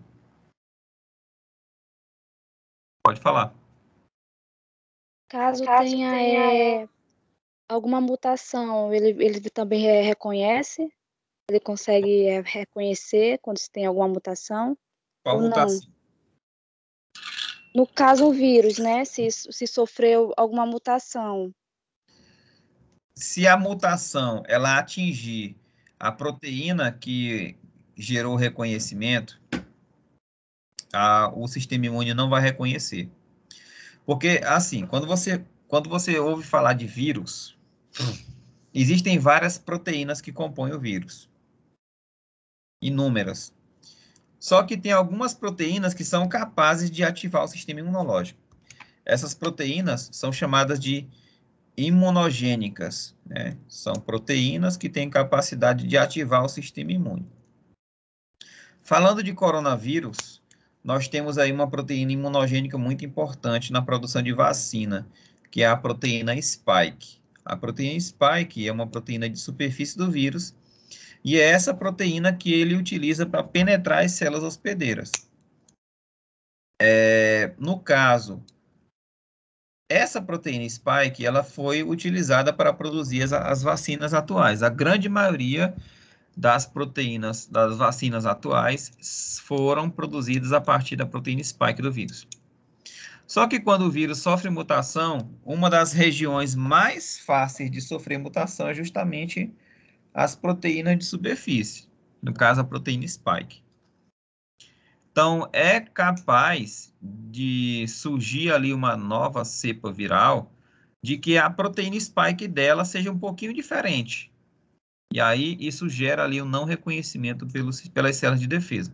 Pode falar. Caso, Caso tenha, tenha... É, é. alguma mutação, ele, ele também é, reconhece? Ele consegue é, reconhecer quando se tem alguma mutação? Qual mutação? Não? no caso, um vírus, né? Se, se sofreu alguma mutação. Se a mutação ela atingir a proteína que gerou o reconhecimento, a, o sistema imune não vai reconhecer. Porque, assim, quando você, quando você ouve falar de vírus, existem várias proteínas que compõem o vírus. Inúmeras. Só que tem algumas proteínas que são capazes de ativar o sistema imunológico. Essas proteínas são chamadas de imunogênicas, né? São proteínas que têm capacidade de ativar o sistema imune. Falando de coronavírus, nós temos aí uma proteína imunogênica muito importante na produção de vacina, que é a proteína spike. A proteína spike é uma proteína de superfície do vírus e é essa proteína que ele utiliza para penetrar as células hospedeiras. É, no caso, essa proteína spike ela foi utilizada para produzir as, as vacinas atuais. A grande maioria das proteínas das vacinas atuais foram produzidas a partir da proteína spike do vírus. Só que quando o vírus sofre mutação, uma das regiões mais fáceis de sofrer mutação é justamente as proteínas de superfície, no caso a proteína spike. Então, é capaz de surgir ali uma nova cepa viral de que a proteína spike dela seja um pouquinho diferente. E aí, isso gera ali o um não reconhecimento pelas células de defesa.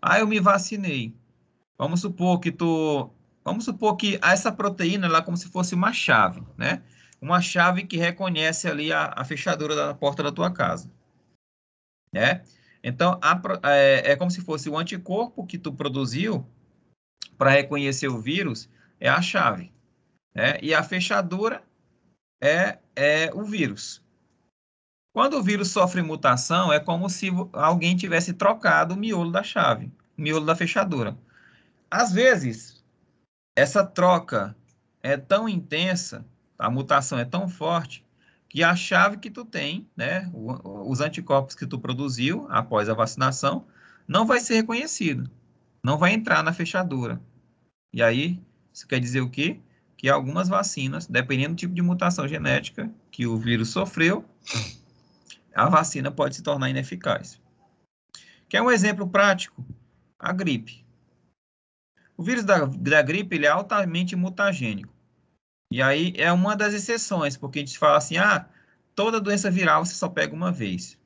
Ah, eu me vacinei. Vamos supor que tô, vamos supor que essa proteína ela é como se fosse uma chave, né? uma chave que reconhece ali a, a fechadura da porta da tua casa, né? Então, a, é, é como se fosse o anticorpo que tu produziu para reconhecer o vírus, é a chave, né? E a fechadura é, é o vírus. Quando o vírus sofre mutação, é como se alguém tivesse trocado o miolo da chave, o miolo da fechadura. Às vezes, essa troca é tão intensa a mutação é tão forte que a chave que tu tem, né, os anticorpos que tu produziu após a vacinação, não vai ser reconhecido, não vai entrar na fechadura. E aí, isso quer dizer o quê? Que algumas vacinas, dependendo do tipo de mutação genética que o vírus sofreu, a vacina pode se tornar ineficaz. Quer um exemplo prático? A gripe. O vírus da, da gripe ele é altamente mutagênico. E aí é uma das exceções, porque a gente fala assim, ah, toda doença viral você só pega uma vez,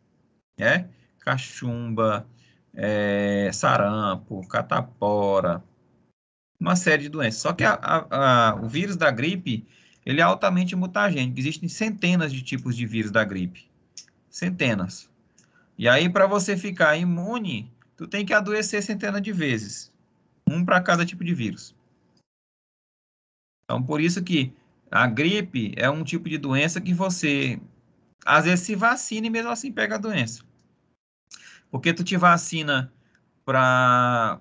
né? Cachumba, é, sarampo, catapora, uma série de doenças. Só que a, a, a, o vírus da gripe, ele é altamente mutagênico. Existem centenas de tipos de vírus da gripe. Centenas. E aí, para você ficar imune, tu tem que adoecer centenas de vezes. Um para cada tipo de vírus. Então, por isso que a gripe é um tipo de doença que você, às vezes, se vacina e mesmo assim pega a doença. Porque tu te vacina para,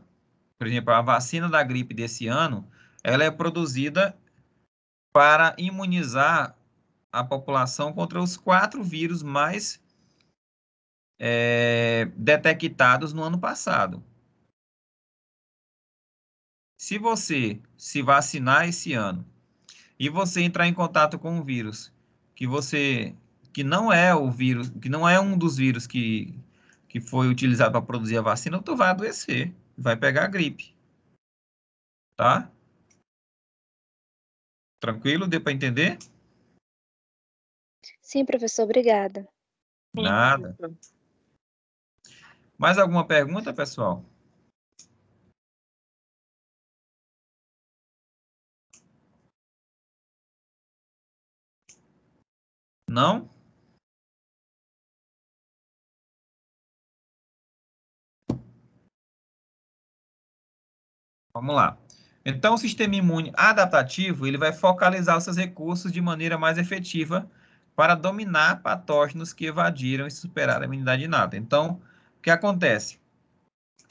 por exemplo, a vacina da gripe desse ano, ela é produzida para imunizar a população contra os quatro vírus mais é, detectados no ano passado. Se você se vacinar esse ano e você entrar em contato com um vírus que você que não é o vírus, que não é um dos vírus que, que foi utilizado para produzir a vacina, tu vai adoecer, vai pegar gripe. Tá? Tranquilo? Deu para entender? Sim, professor, obrigada. Nada. Mais alguma pergunta, pessoal? Não? Vamos lá. Então, o sistema imune adaptativo ele vai focalizar os seus recursos de maneira mais efetiva para dominar patógenos que evadiram e superaram a imunidade inata. Então, o que acontece?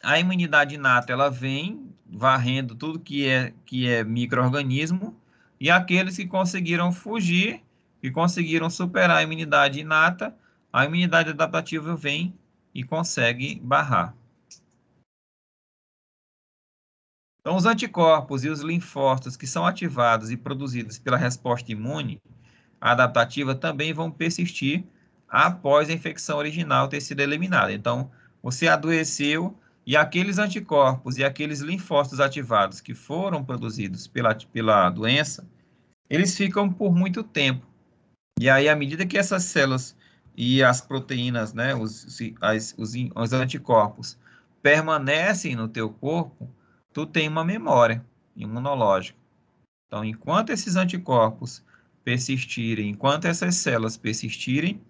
A imunidade inata ela vem varrendo tudo que é que é microorganismo e aqueles que conseguiram fugir e conseguiram superar a imunidade inata, a imunidade adaptativa vem e consegue barrar. Então, os anticorpos e os linfócitos que são ativados e produzidos pela resposta imune adaptativa também vão persistir após a infecção original ter sido eliminada. Então, você adoeceu e aqueles anticorpos e aqueles linfócitos ativados que foram produzidos pela, pela doença, eles ficam por muito tempo e aí, à medida que essas células e as proteínas, né, os, as, os, os anticorpos, permanecem no teu corpo, tu tem uma memória imunológica. Então, enquanto esses anticorpos persistirem, enquanto essas células persistirem,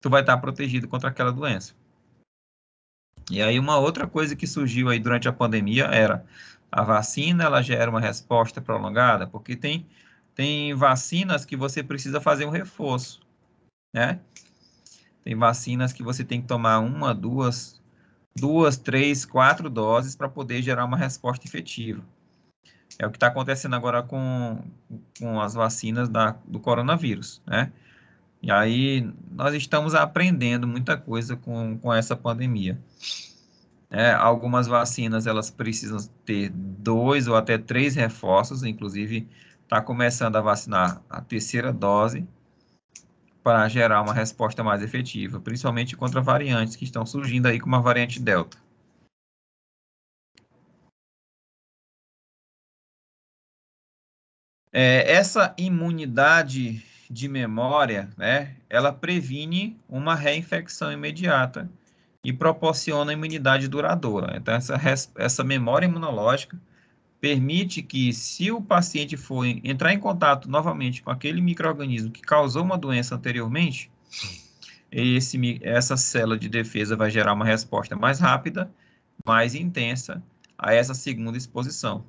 tu vai estar protegido contra aquela doença. E aí uma outra coisa que surgiu aí durante a pandemia era a vacina, ela gera uma resposta prolongada, porque tem tem vacinas que você precisa fazer um reforço, né? Tem vacinas que você tem que tomar uma, duas, duas, três, quatro doses para poder gerar uma resposta efetiva. É o que está acontecendo agora com, com as vacinas da, do coronavírus, né? E aí nós estamos aprendendo muita coisa com, com essa pandemia. É, algumas vacinas elas precisam ter dois ou até três reforços, inclusive está começando a vacinar a terceira dose para gerar uma resposta mais efetiva, principalmente contra variantes que estão surgindo aí como a variante Delta. É, essa imunidade de memória, né, ela previne uma reinfecção imediata e proporciona imunidade duradoura. Então, essa, essa memória imunológica permite que, se o paciente for entrar em contato novamente com aquele microorganismo que causou uma doença anteriormente, esse, essa célula de defesa vai gerar uma resposta mais rápida, mais intensa a essa segunda exposição.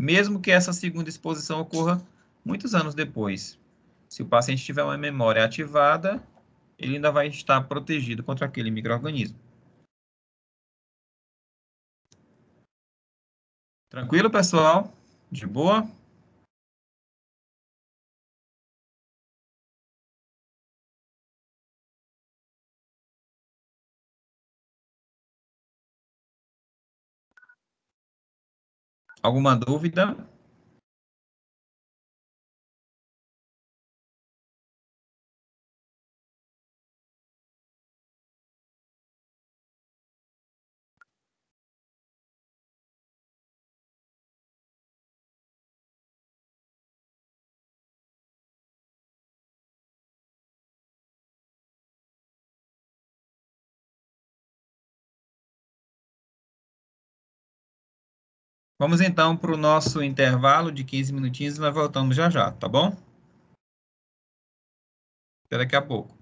Mesmo que essa segunda exposição ocorra muitos anos depois. Se o paciente tiver uma memória ativada, ele ainda vai estar protegido contra aquele microorganismo. Tranquilo, pessoal? De boa? Alguma dúvida? Vamos então para o nosso intervalo de 15 minutinhos e nós voltamos já já, tá bom? Até daqui a pouco.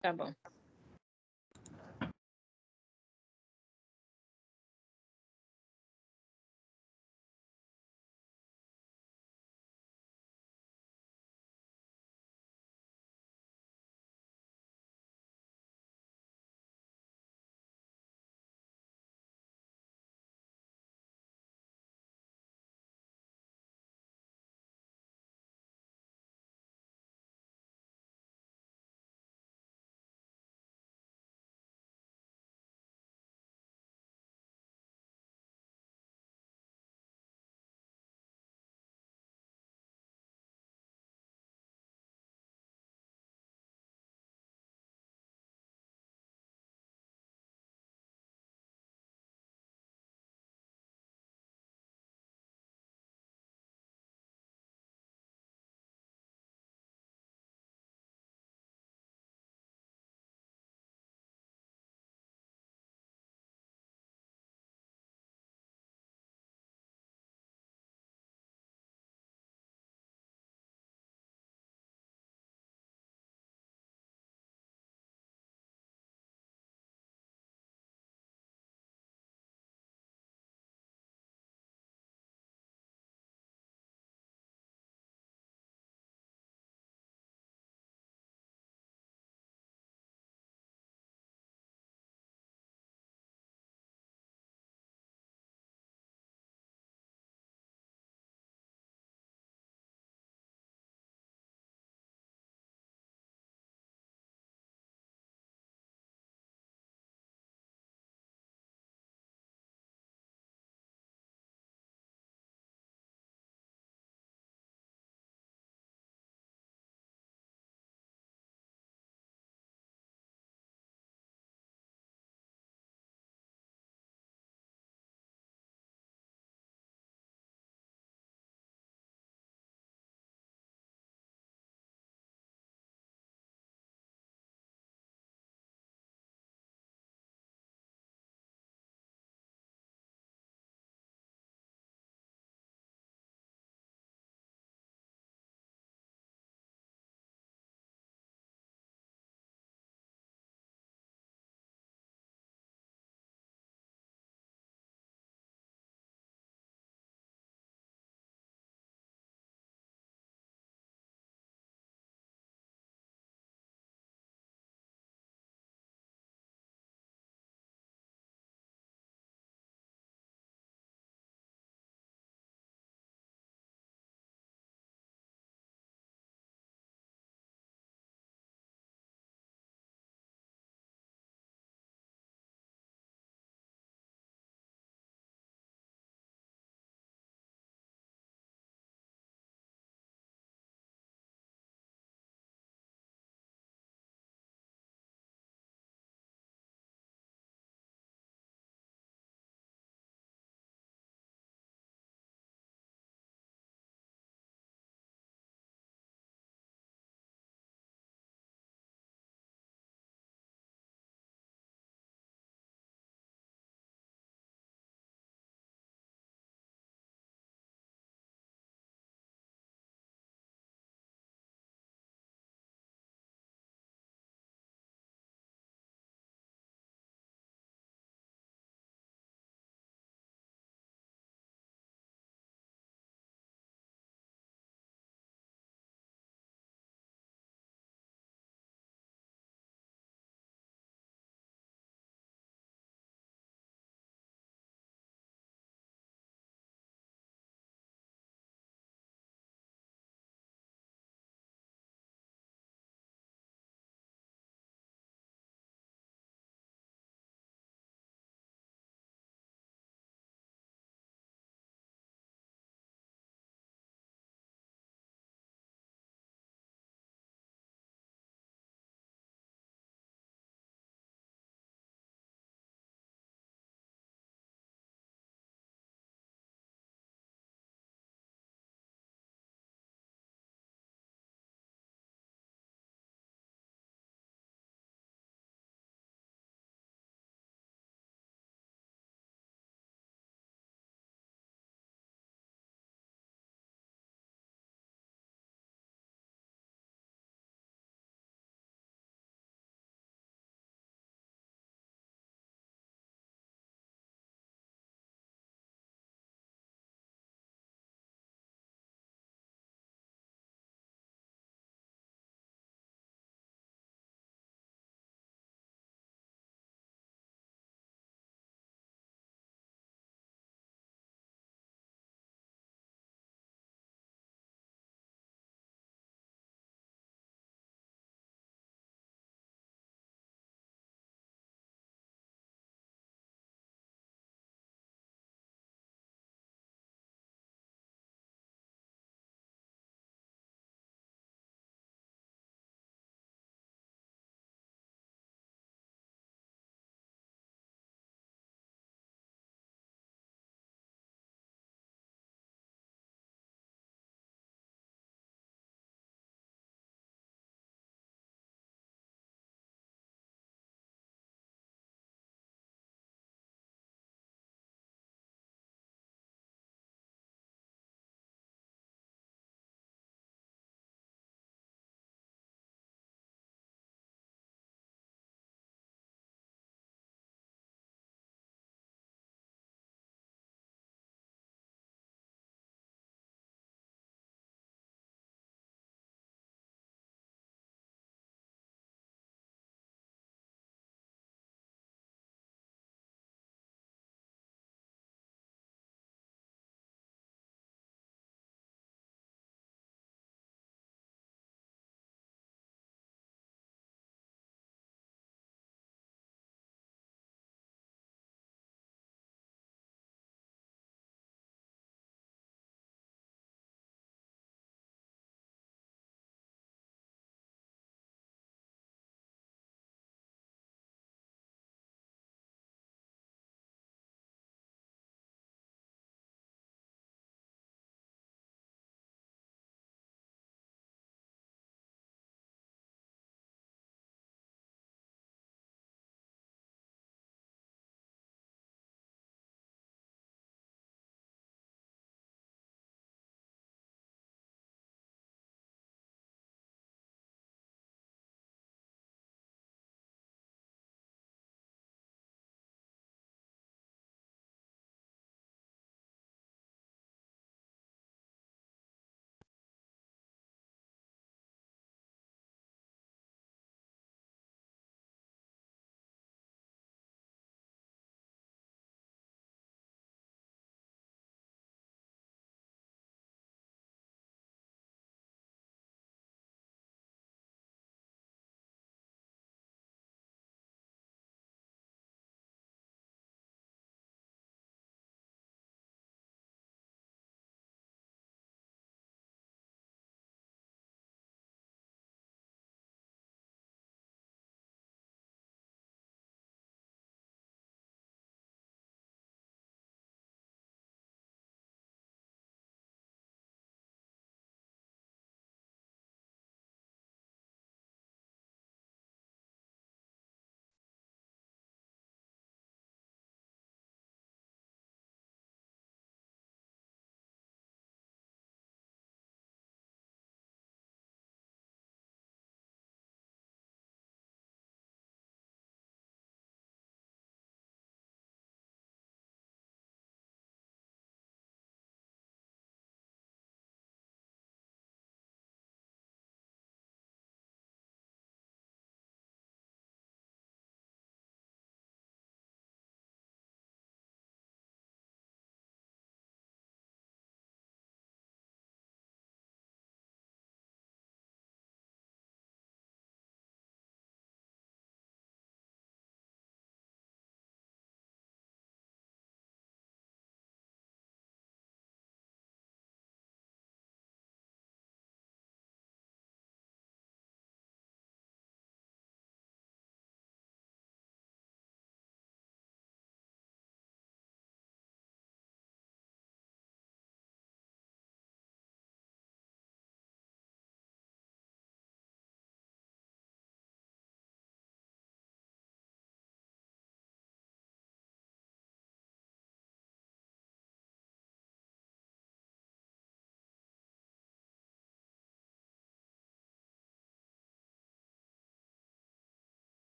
Tá bom.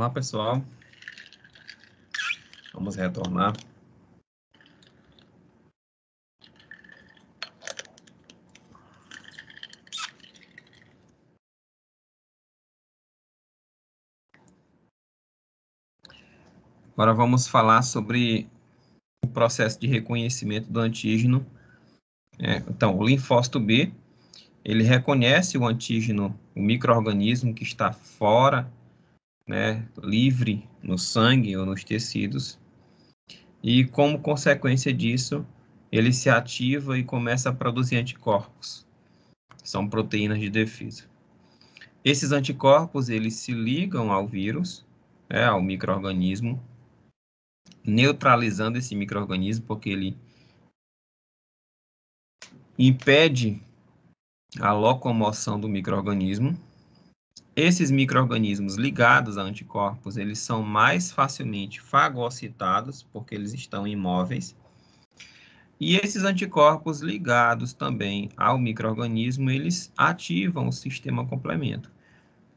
Vamos lá, pessoal. Vamos retornar. Agora vamos falar sobre o processo de reconhecimento do antígeno. É, então, o linfócito B, ele reconhece o antígeno, o microorganismo que está fora né, livre no sangue ou nos tecidos. E como consequência disso, ele se ativa e começa a produzir anticorpos. São proteínas de defesa. Esses anticorpos, eles se ligam ao vírus, né, ao microorganismo, neutralizando esse microorganismo porque ele impede a locomoção do microorganismo esses microorganismos ligados a anticorpos, eles são mais facilmente fagocitados, porque eles estão imóveis. E esses anticorpos ligados também ao microorganismo, eles ativam o sistema complemento,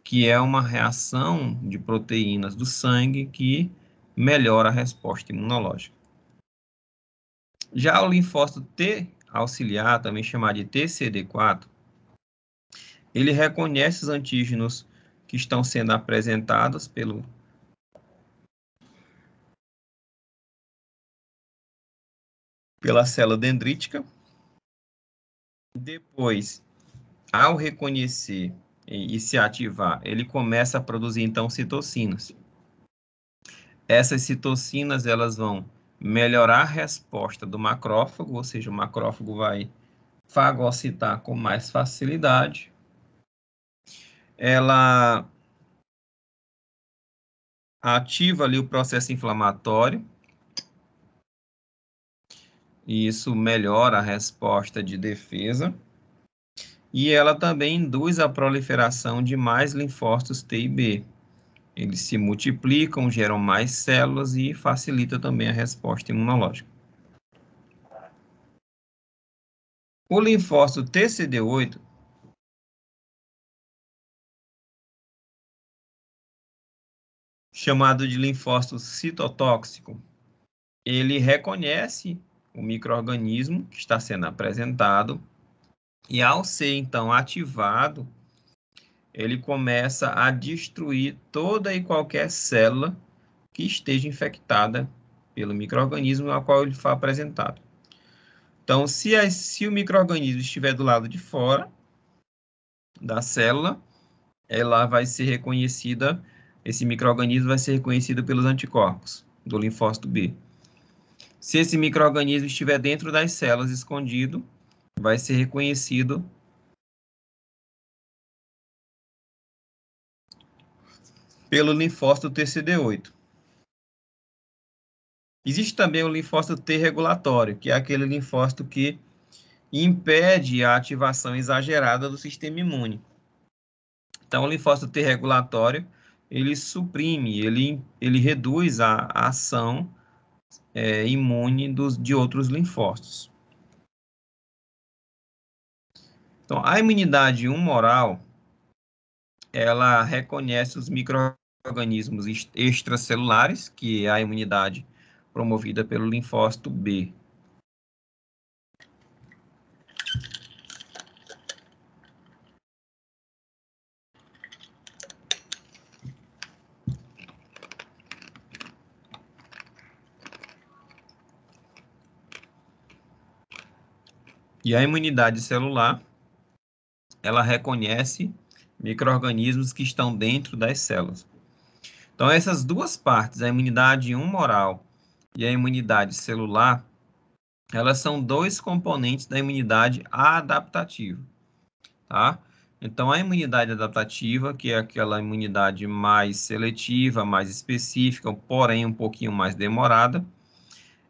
que é uma reação de proteínas do sangue que melhora a resposta imunológica. Já o linfócito T auxiliar, também chamado de TCD4, ele reconhece os antígenos que estão sendo apresentadas pelo pela célula dendrítica. Depois, ao reconhecer e, e se ativar, ele começa a produzir então citocinas. Essas citocinas elas vão melhorar a resposta do macrófago, ou seja, o macrófago vai fagocitar com mais facilidade ela ativa ali o processo inflamatório. E isso melhora a resposta de defesa. E ela também induz a proliferação de mais linfócitos T e B. Eles se multiplicam, geram mais células e facilita também a resposta imunológica. O linfócito TCD8 chamado de linfócito citotóxico. Ele reconhece o microorganismo que está sendo apresentado e ao ser então ativado, ele começa a destruir toda e qualquer célula que esteja infectada pelo microorganismo ao qual ele foi apresentado. Então, se, a, se o microorganismo estiver do lado de fora da célula, ela vai ser reconhecida esse microorganismo vai ser reconhecido pelos anticorpos do linfócito B. Se esse microorganismo estiver dentro das células escondido, vai ser reconhecido pelo linfócito TCD8. Existe também o linfócito T regulatório, que é aquele linfócito que impede a ativação exagerada do sistema imune. Então, o linfócito T regulatório ele suprime, ele, ele reduz a, a ação é, imune dos, de outros linfócitos. Então, a imunidade humoral, ela reconhece os microorganismos extracelulares, que é a imunidade promovida pelo linfócito B. E a imunidade celular, ela reconhece microorganismos que estão dentro das células. Então, essas duas partes, a imunidade humoral e a imunidade celular, elas são dois componentes da imunidade adaptativa, tá? Então, a imunidade adaptativa, que é aquela imunidade mais seletiva, mais específica, porém um pouquinho mais demorada,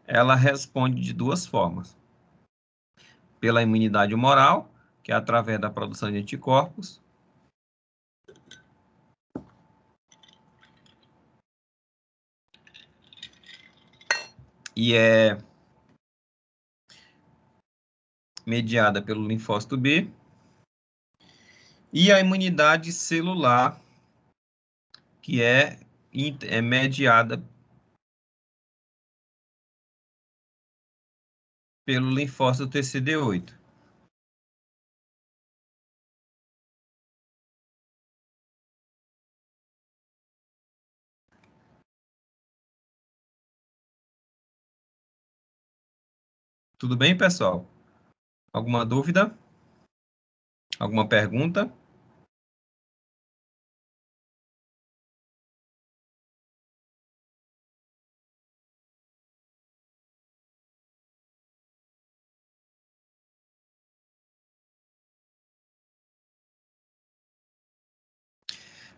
ela responde de duas formas pela imunidade moral, que é através da produção de anticorpos. E é mediada pelo linfócito B. E a imunidade celular, que é, é mediada pelo linfócito TCD8. Tudo bem, pessoal? Alguma dúvida? Alguma pergunta?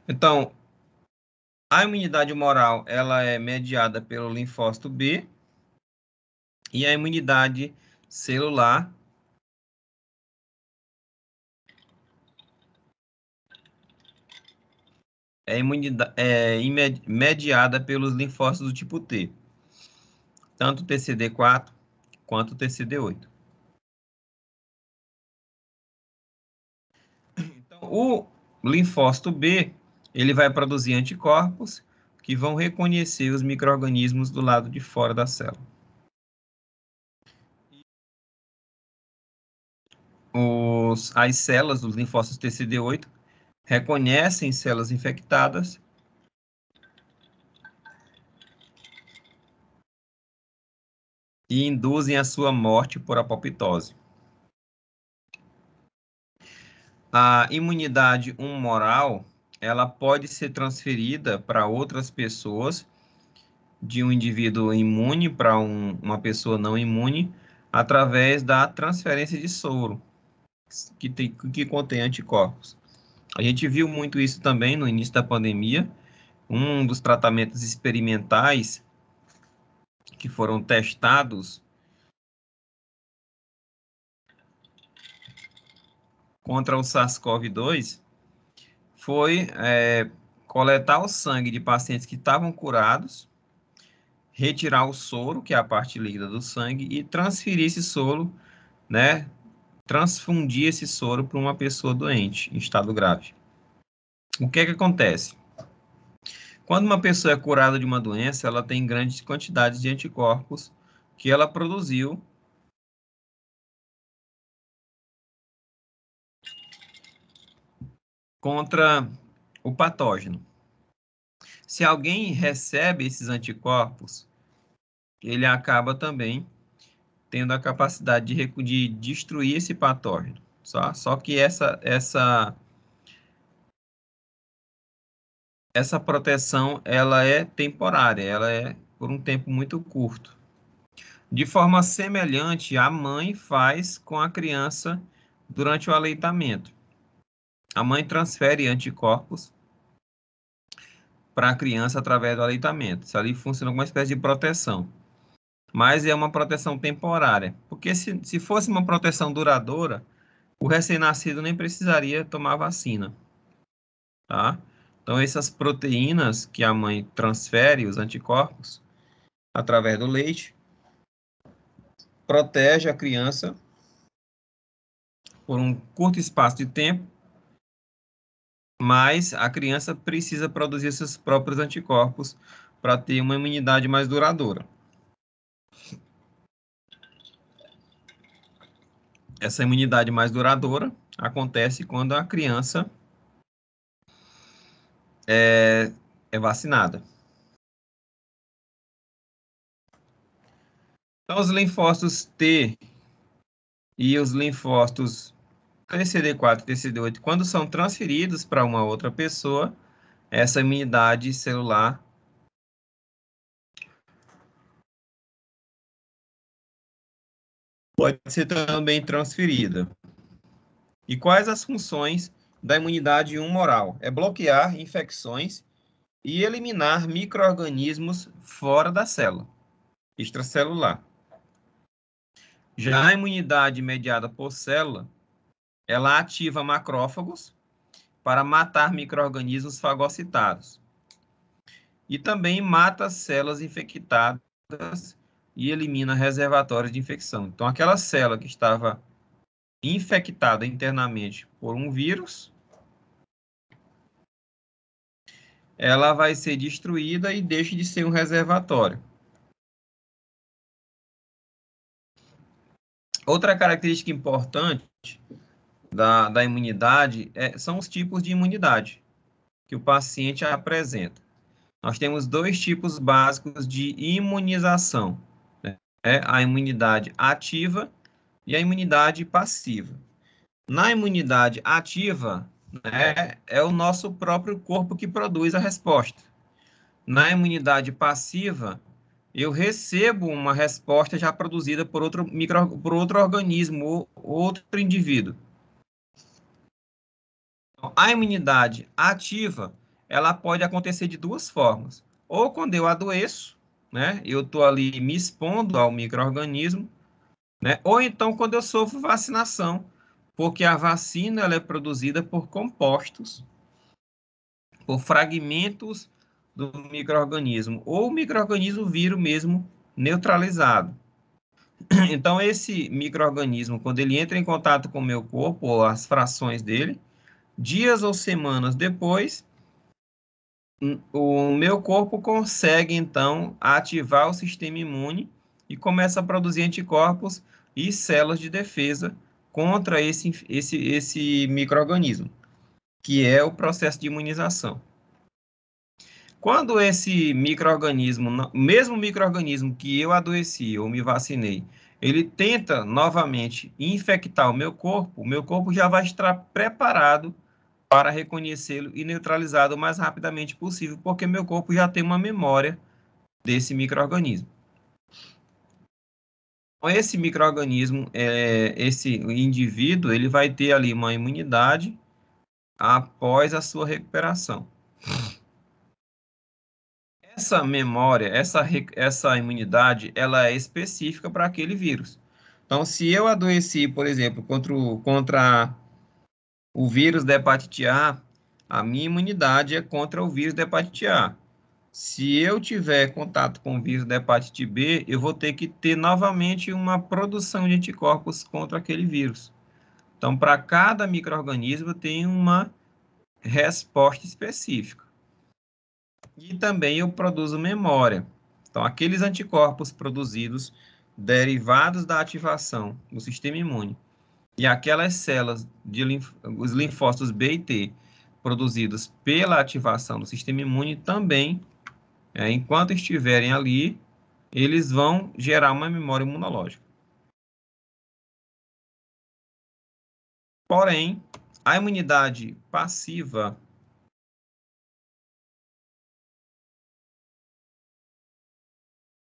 Então, a imunidade moral ela é mediada pelo linfócito B e a imunidade celular é, imunidade, é mediada pelos linfócitos do tipo T, tanto TCD4 quanto TCD8. Então, o linfócito B ele vai produzir anticorpos que vão reconhecer os micro-organismos do lado de fora da célula. Os, as células dos linfócitos TCD8 reconhecem células infectadas e induzem a sua morte por apoptose. A imunidade humoral ela pode ser transferida para outras pessoas, de um indivíduo imune para um, uma pessoa não imune, através da transferência de soro, que, tem, que contém anticorpos. A gente viu muito isso também no início da pandemia. Um dos tratamentos experimentais que foram testados contra o SARS-CoV-2 foi é, coletar o sangue de pacientes que estavam curados, retirar o soro, que é a parte líquida do sangue, e transferir esse soro, né, transfundir esse soro para uma pessoa doente em estado grave. O que é que acontece? Quando uma pessoa é curada de uma doença, ela tem grandes quantidades de anticorpos que ela produziu contra o patógeno. Se alguém recebe esses anticorpos, ele acaba também tendo a capacidade de, de destruir esse patógeno. Só, só que essa, essa, essa proteção ela é temporária, ela é por um tempo muito curto. De forma semelhante, a mãe faz com a criança durante o aleitamento. A mãe transfere anticorpos para a criança através do aleitamento. Isso ali funciona como uma espécie de proteção. Mas é uma proteção temporária. Porque se, se fosse uma proteção duradoura, o recém-nascido nem precisaria tomar vacina. Tá? Então, essas proteínas que a mãe transfere, os anticorpos, através do leite, protege a criança por um curto espaço de tempo mas a criança precisa produzir seus próprios anticorpos para ter uma imunidade mais duradoura. Essa imunidade mais duradoura acontece quando a criança é, é vacinada. Então, os linfócitos T e os linfócitos TCD4 então, e TCD8, quando são transferidos para uma outra pessoa, essa unidade celular pode ser também transferida. E quais as funções da imunidade humoral? É bloquear infecções e eliminar microorganismos fora da célula, extracelular. Já a imunidade mediada por célula ela ativa macrófagos para matar micro-organismos fagocitados. E também mata células infectadas e elimina reservatórios de infecção. Então, aquela célula que estava infectada internamente por um vírus, ela vai ser destruída e deixa de ser um reservatório. Outra característica importante da, da imunidade é, são os tipos de imunidade que o paciente apresenta. Nós temos dois tipos básicos de imunização: né? É a imunidade ativa e a imunidade passiva. Na imunidade ativa, né, é o nosso próprio corpo que produz a resposta. Na imunidade passiva, eu recebo uma resposta já produzida por outro, micro, por outro organismo ou outro indivíduo a imunidade ativa, ela pode acontecer de duas formas. Ou quando eu adoeço, né? Eu estou ali me expondo ao microorganismo, né? Ou então quando eu sofro vacinação, porque a vacina ela é produzida por compostos, por fragmentos do microorganismo, ou o microorganismo vírus mesmo neutralizado. Então esse microorganismo, quando ele entra em contato com o meu corpo ou as frações dele, dias ou semanas depois, hum, o meu corpo consegue então ativar o sistema imune e começa a produzir anticorpos e células de defesa contra esse, esse, esse microorganismo, que é o processo de imunização. Quando esse microorganismo, mesmo microorganismo que eu adoeci ou me vacinei, ele tenta novamente infectar o meu corpo, o meu corpo já vai estar preparado para reconhecê-lo e neutralizá-lo o mais rapidamente possível, porque meu corpo já tem uma memória desse microorganismo. Então, esse microorganismo, é, esse indivíduo, ele vai ter ali uma imunidade após a sua recuperação. Essa memória, essa, essa imunidade, ela é específica para aquele vírus. Então, se eu adoeci, por exemplo, contra, contra o vírus da hepatite A, a minha imunidade é contra o vírus da hepatite A. Se eu tiver contato com o vírus da hepatite B, eu vou ter que ter novamente uma produção de anticorpos contra aquele vírus. Então, para cada microorganismo tem uma resposta específica. E também eu produzo memória. Então, aqueles anticorpos produzidos derivados da ativação do sistema imune e aquelas células, de linf... os linfócitos B e T, produzidos pela ativação do sistema imune, também, é, enquanto estiverem ali, eles vão gerar uma memória imunológica. Porém, a imunidade passiva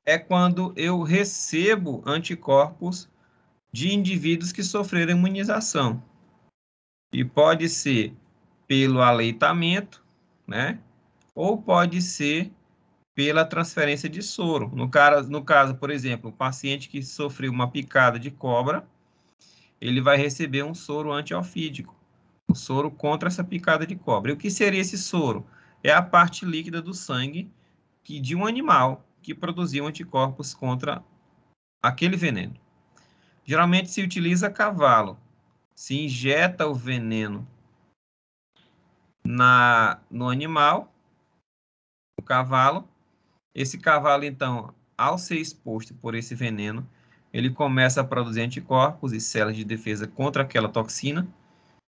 é quando eu recebo anticorpos de indivíduos que sofreram imunização. E pode ser pelo aleitamento, né? Ou pode ser pela transferência de soro. No, cara, no caso, por exemplo, o paciente que sofreu uma picada de cobra, ele vai receber um soro antiofídico, um soro contra essa picada de cobra. E o que seria esse soro? É a parte líquida do sangue que, de um animal que produziu anticorpos contra aquele veneno. Geralmente se utiliza cavalo. Se injeta o veneno na no animal, o cavalo. Esse cavalo, então, ao ser exposto por esse veneno, ele começa a produzir anticorpos e células de defesa contra aquela toxina.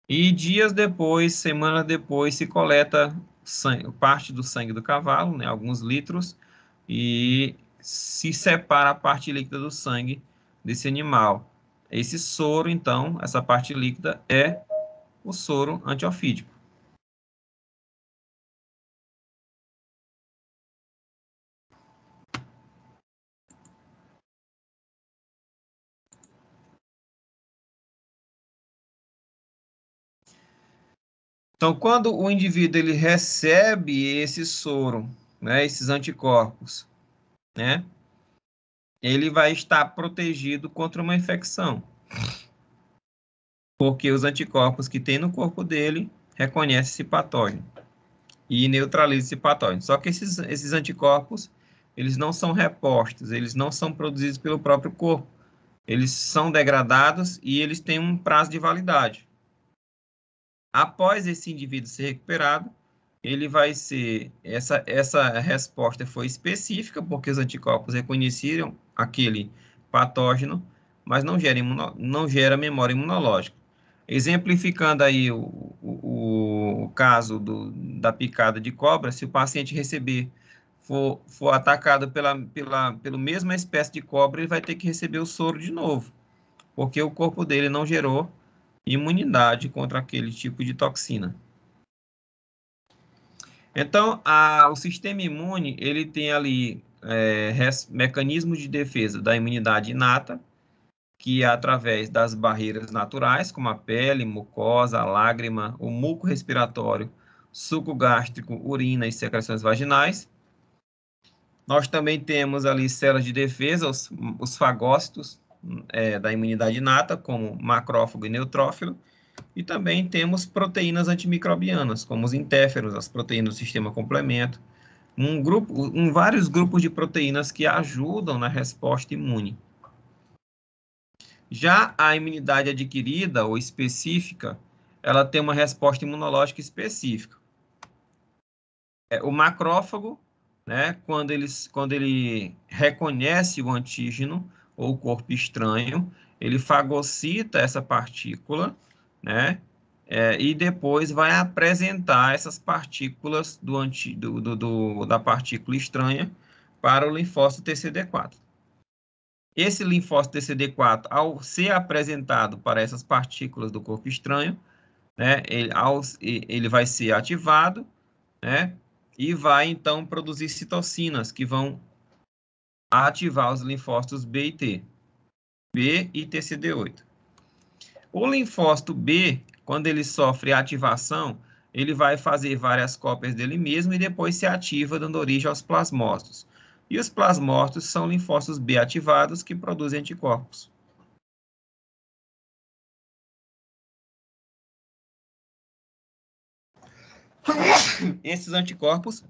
E dias depois, semanas depois, se coleta sangue, parte do sangue do cavalo, né, alguns litros, e se separa a parte líquida do sangue desse animal. Esse soro, então, essa parte líquida é o soro antiofídico. Então, quando o indivíduo ele recebe esse soro, né, esses anticorpos, né, ele vai estar protegido contra uma infecção. Porque os anticorpos que tem no corpo dele reconhecem esse patógeno e neutraliza esse patógeno. Só que esses, esses anticorpos, eles não são repostos, eles não são produzidos pelo próprio corpo. Eles são degradados e eles têm um prazo de validade. Após esse indivíduo ser recuperado, ele vai ser essa essa resposta foi específica porque os anticorpos reconheceram aquele patógeno, mas não gera, imuno, não gera memória imunológica. Exemplificando aí o, o, o caso do, da picada de cobra, se o paciente receber for, for atacado pela, pela pelo mesma espécie de cobra, ele vai ter que receber o soro de novo, porque o corpo dele não gerou imunidade contra aquele tipo de toxina. Então, a, o sistema imune, ele tem ali é, res, mecanismo de defesa da imunidade inata, que é através das barreiras naturais, como a pele, mucosa, a lágrima, o muco respiratório, suco gástrico, urina e secreções vaginais. Nós também temos ali células de defesa, os, os fagócitos é, da imunidade inata, como macrófago e neutrófilo. E também temos proteínas antimicrobianas, como os intéferos, as proteínas do sistema complemento, um grupo, um, vários grupos de proteínas que ajudam na resposta imune. Já a imunidade adquirida ou específica, ela tem uma resposta imunológica específica. É, o macrófago, né, quando, eles, quando ele reconhece o antígeno ou o corpo estranho, ele fagocita essa partícula, né, é, e depois vai apresentar essas partículas do, anti, do, do, do, da partícula estranha para o linfócito TCD4. Esse linfócito TCD4, ao ser apresentado para essas partículas do corpo estranho, né, ele, ao, ele vai ser ativado né, e vai então produzir citocinas que vão ativar os linfócitos B e T, B e TCD8. O linfócito B quando ele sofre ativação, ele vai fazer várias cópias dele mesmo e depois se ativa, dando origem aos plasmócitos. E os plasmócitos são linfócitos B ativados que produzem anticorpos. Esses anticorpos,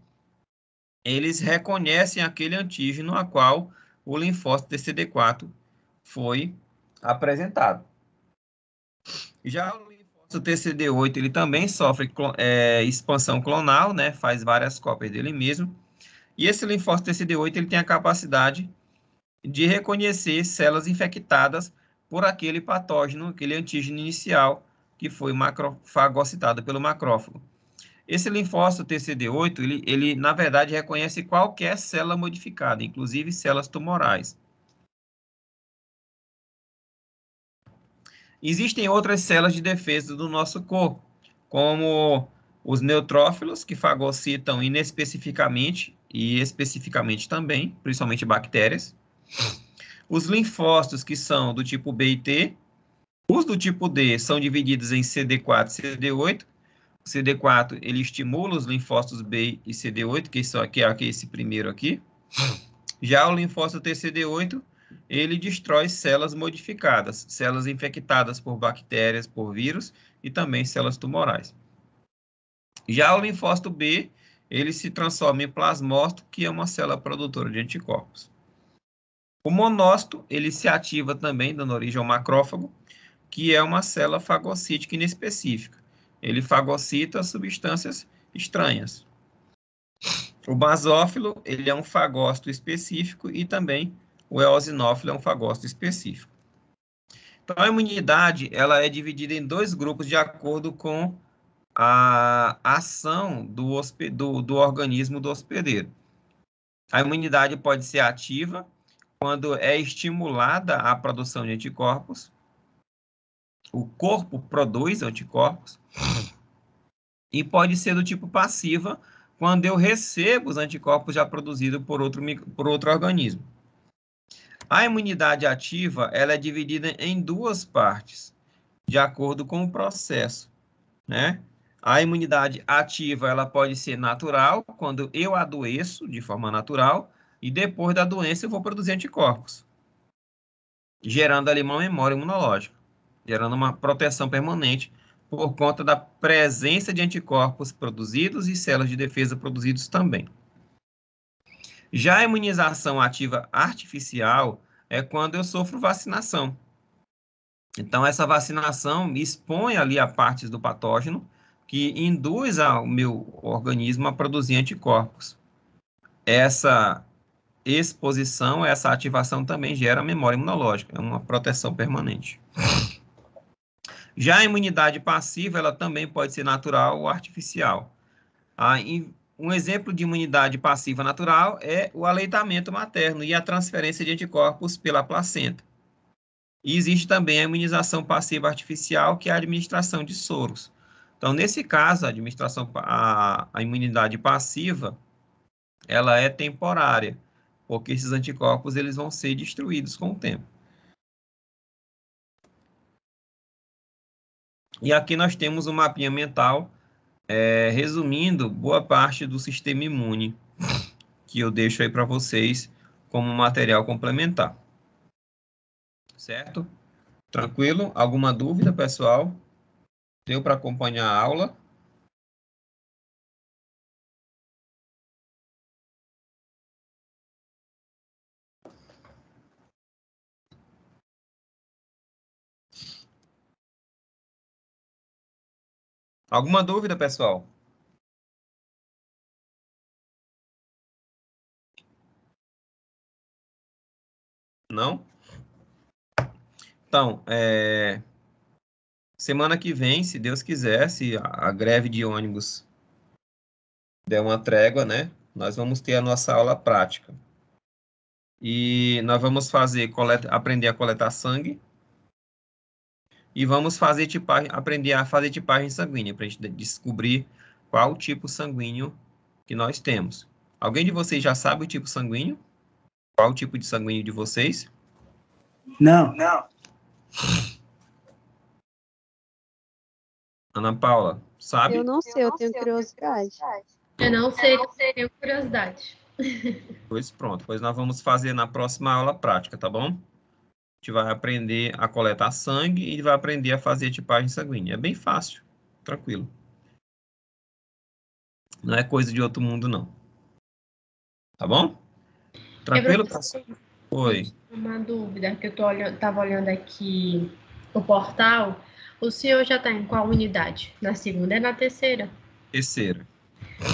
eles reconhecem aquele antígeno a qual o linfócito TCD4 foi apresentado. Já o o TCD8 ele também sofre é, expansão clonal, né? Faz várias cópias dele mesmo. E esse linfócito TCD8 ele tem a capacidade de reconhecer células infectadas por aquele patógeno, aquele antígeno inicial que foi macrofagocitado pelo macrófago. Esse linfócito TCD8, ele, ele na verdade reconhece qualquer célula modificada, inclusive células tumorais. Existem outras células de defesa do nosso corpo, como os neutrófilos, que fagocitam inespecificamente e especificamente também, principalmente bactérias. Os linfócitos, que são do tipo B e T. Os do tipo D são divididos em CD4 e CD8. O CD4 ele estimula os linfócitos B e CD8, que, são, que é esse primeiro aqui. Já o linfócito TCD8 ele destrói células modificadas, células infectadas por bactérias, por vírus e também células tumorais. Já o linfócito B, ele se transforma em plasmócito, que é uma célula produtora de anticorpos. O monócito, ele se ativa também, dando origem ao macrófago, que é uma célula fagocítica inespecífica. Ele fagocita substâncias estranhas. O basófilo, ele é um fagócito específico e também o eosinófilo é um fagócito específico. Então, a imunidade ela é dividida em dois grupos de acordo com a ação do, do, do organismo do hospedeiro. A imunidade pode ser ativa quando é estimulada a produção de anticorpos. O corpo produz anticorpos. E pode ser do tipo passiva, quando eu recebo os anticorpos já produzidos por outro, por outro organismo. A imunidade ativa ela é dividida em duas partes, de acordo com o processo. Né? A imunidade ativa ela pode ser natural, quando eu adoeço de forma natural, e depois da doença eu vou produzir anticorpos, gerando ali uma memória imunológica, gerando uma proteção permanente por conta da presença de anticorpos produzidos e células de defesa produzidos também. Já a imunização ativa artificial é quando eu sofro vacinação. Então, essa vacinação expõe ali a partes do patógeno que induz ao meu organismo a produzir anticorpos. Essa exposição, essa ativação também gera memória imunológica, é uma proteção permanente. Já a imunidade passiva, ela também pode ser natural ou artificial. A um exemplo de imunidade passiva natural é o aleitamento materno e a transferência de anticorpos pela placenta. E existe também a imunização passiva artificial, que é a administração de soros. Então, nesse caso, a administração, a, a imunidade passiva, ela é temporária, porque esses anticorpos eles vão ser destruídos com o tempo. E aqui nós temos um mapinha mental é, resumindo boa parte do sistema imune que eu deixo aí para vocês como material complementar. Certo? Tranquilo? Alguma dúvida, pessoal? Deu para acompanhar a aula? Alguma dúvida, pessoal? Não? Então, é... semana que vem, se Deus quiser, se a greve de ônibus der uma trégua, né? Nós vamos ter a nossa aula prática. E nós vamos fazer, colet... aprender a coletar sangue, e vamos fazer tipagem, aprender a fazer tipagem sanguínea para a gente descobrir qual tipo sanguíneo que nós temos. Alguém de vocês já sabe o tipo sanguíneo? Qual o tipo de sanguíneo de vocês? Não. Não. Ana Paula, sabe? Eu não sei, eu, tenho curiosidade. Eu não sei, eu tenho curiosidade. Pois pronto, pois nós vamos fazer na próxima aula prática, tá bom? A gente vai aprender a coletar sangue e vai aprender a fazer tipagem sanguínea. É bem fácil, tranquilo. Não é coisa de outro mundo, não. Tá bom? Tranquilo, professor? Oi. Uma dúvida, que eu tô olhando, olhando aqui o portal. O senhor já está em qual unidade? Na segunda e é na terceira? Terceira.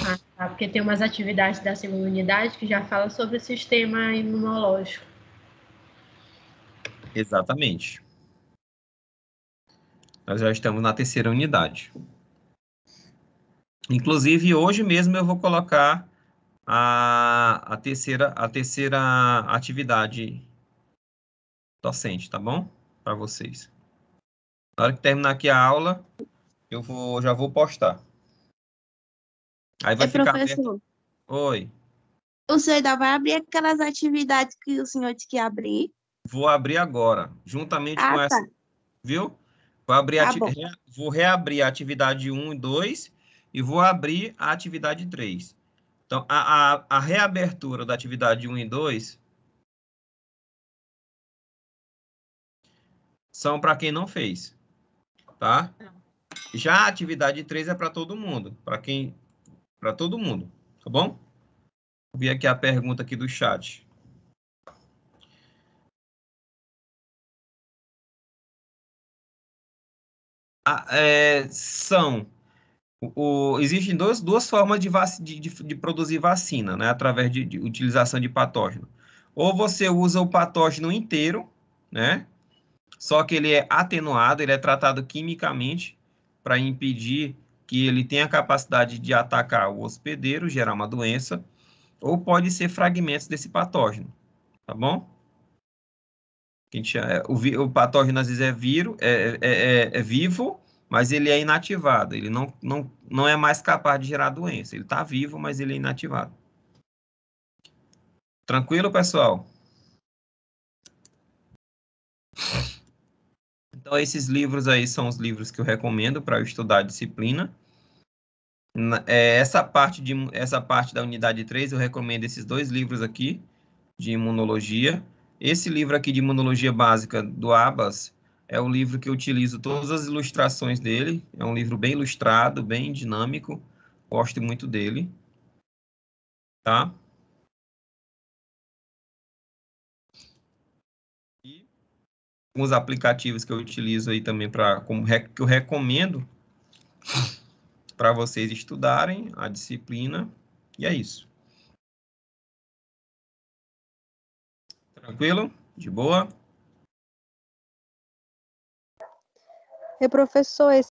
Ah, tá, porque tem umas atividades da segunda unidade que já fala sobre o sistema imunológico. Exatamente. Nós já estamos na terceira unidade. Inclusive, hoje mesmo eu vou colocar a, a, terceira, a terceira atividade docente, tá bom? Para vocês. Na hora que terminar aqui a aula, eu vou, já vou postar. Aí vai é, ficar professor. Oi. O senhor ainda vai abrir aquelas atividades que o senhor disse que abrir? Vou abrir agora, juntamente ah, com tá. essa, viu? Vou, abrir tá rea vou reabrir a atividade 1 e 2 e vou abrir a atividade 3. Então, a, a, a reabertura da atividade 1 e 2 são para quem não fez, tá? Já a atividade 3 é para todo mundo, para quem para todo mundo, tá bom? Vou Vi aqui a pergunta aqui do chat. é, são o, existem dois, duas formas de, vac, de, de, de, produzir vacina, né, através de, de, utilização de patógeno. Ou você usa o patógeno inteiro, né, só que ele é atenuado, ele é tratado quimicamente para impedir que ele tenha a capacidade de atacar o hospedeiro, gerar uma doença, ou pode ser fragmentos desse patógeno, tá bom? que a gente é, o, o patógeno às vezes é, viro, é, é, é, é, vivo, mas ele é inativado, ele não, não, não é mais capaz de gerar doença. Ele está vivo, mas ele é inativado. Tranquilo, pessoal? Então, esses livros aí são os livros que eu recomendo para estudar a disciplina. É, essa parte, de, essa parte da unidade 3, eu recomendo esses dois livros aqui, de imunologia esse livro aqui de Imunologia Básica do Abbas é o livro que eu utilizo todas as ilustrações dele. É um livro bem ilustrado, bem dinâmico. Gosto muito dele. Tá? E alguns aplicativos que eu utilizo aí também para que eu recomendo para vocês estudarem a disciplina. E é isso. Tranquilo? De boa? E é, professor, esse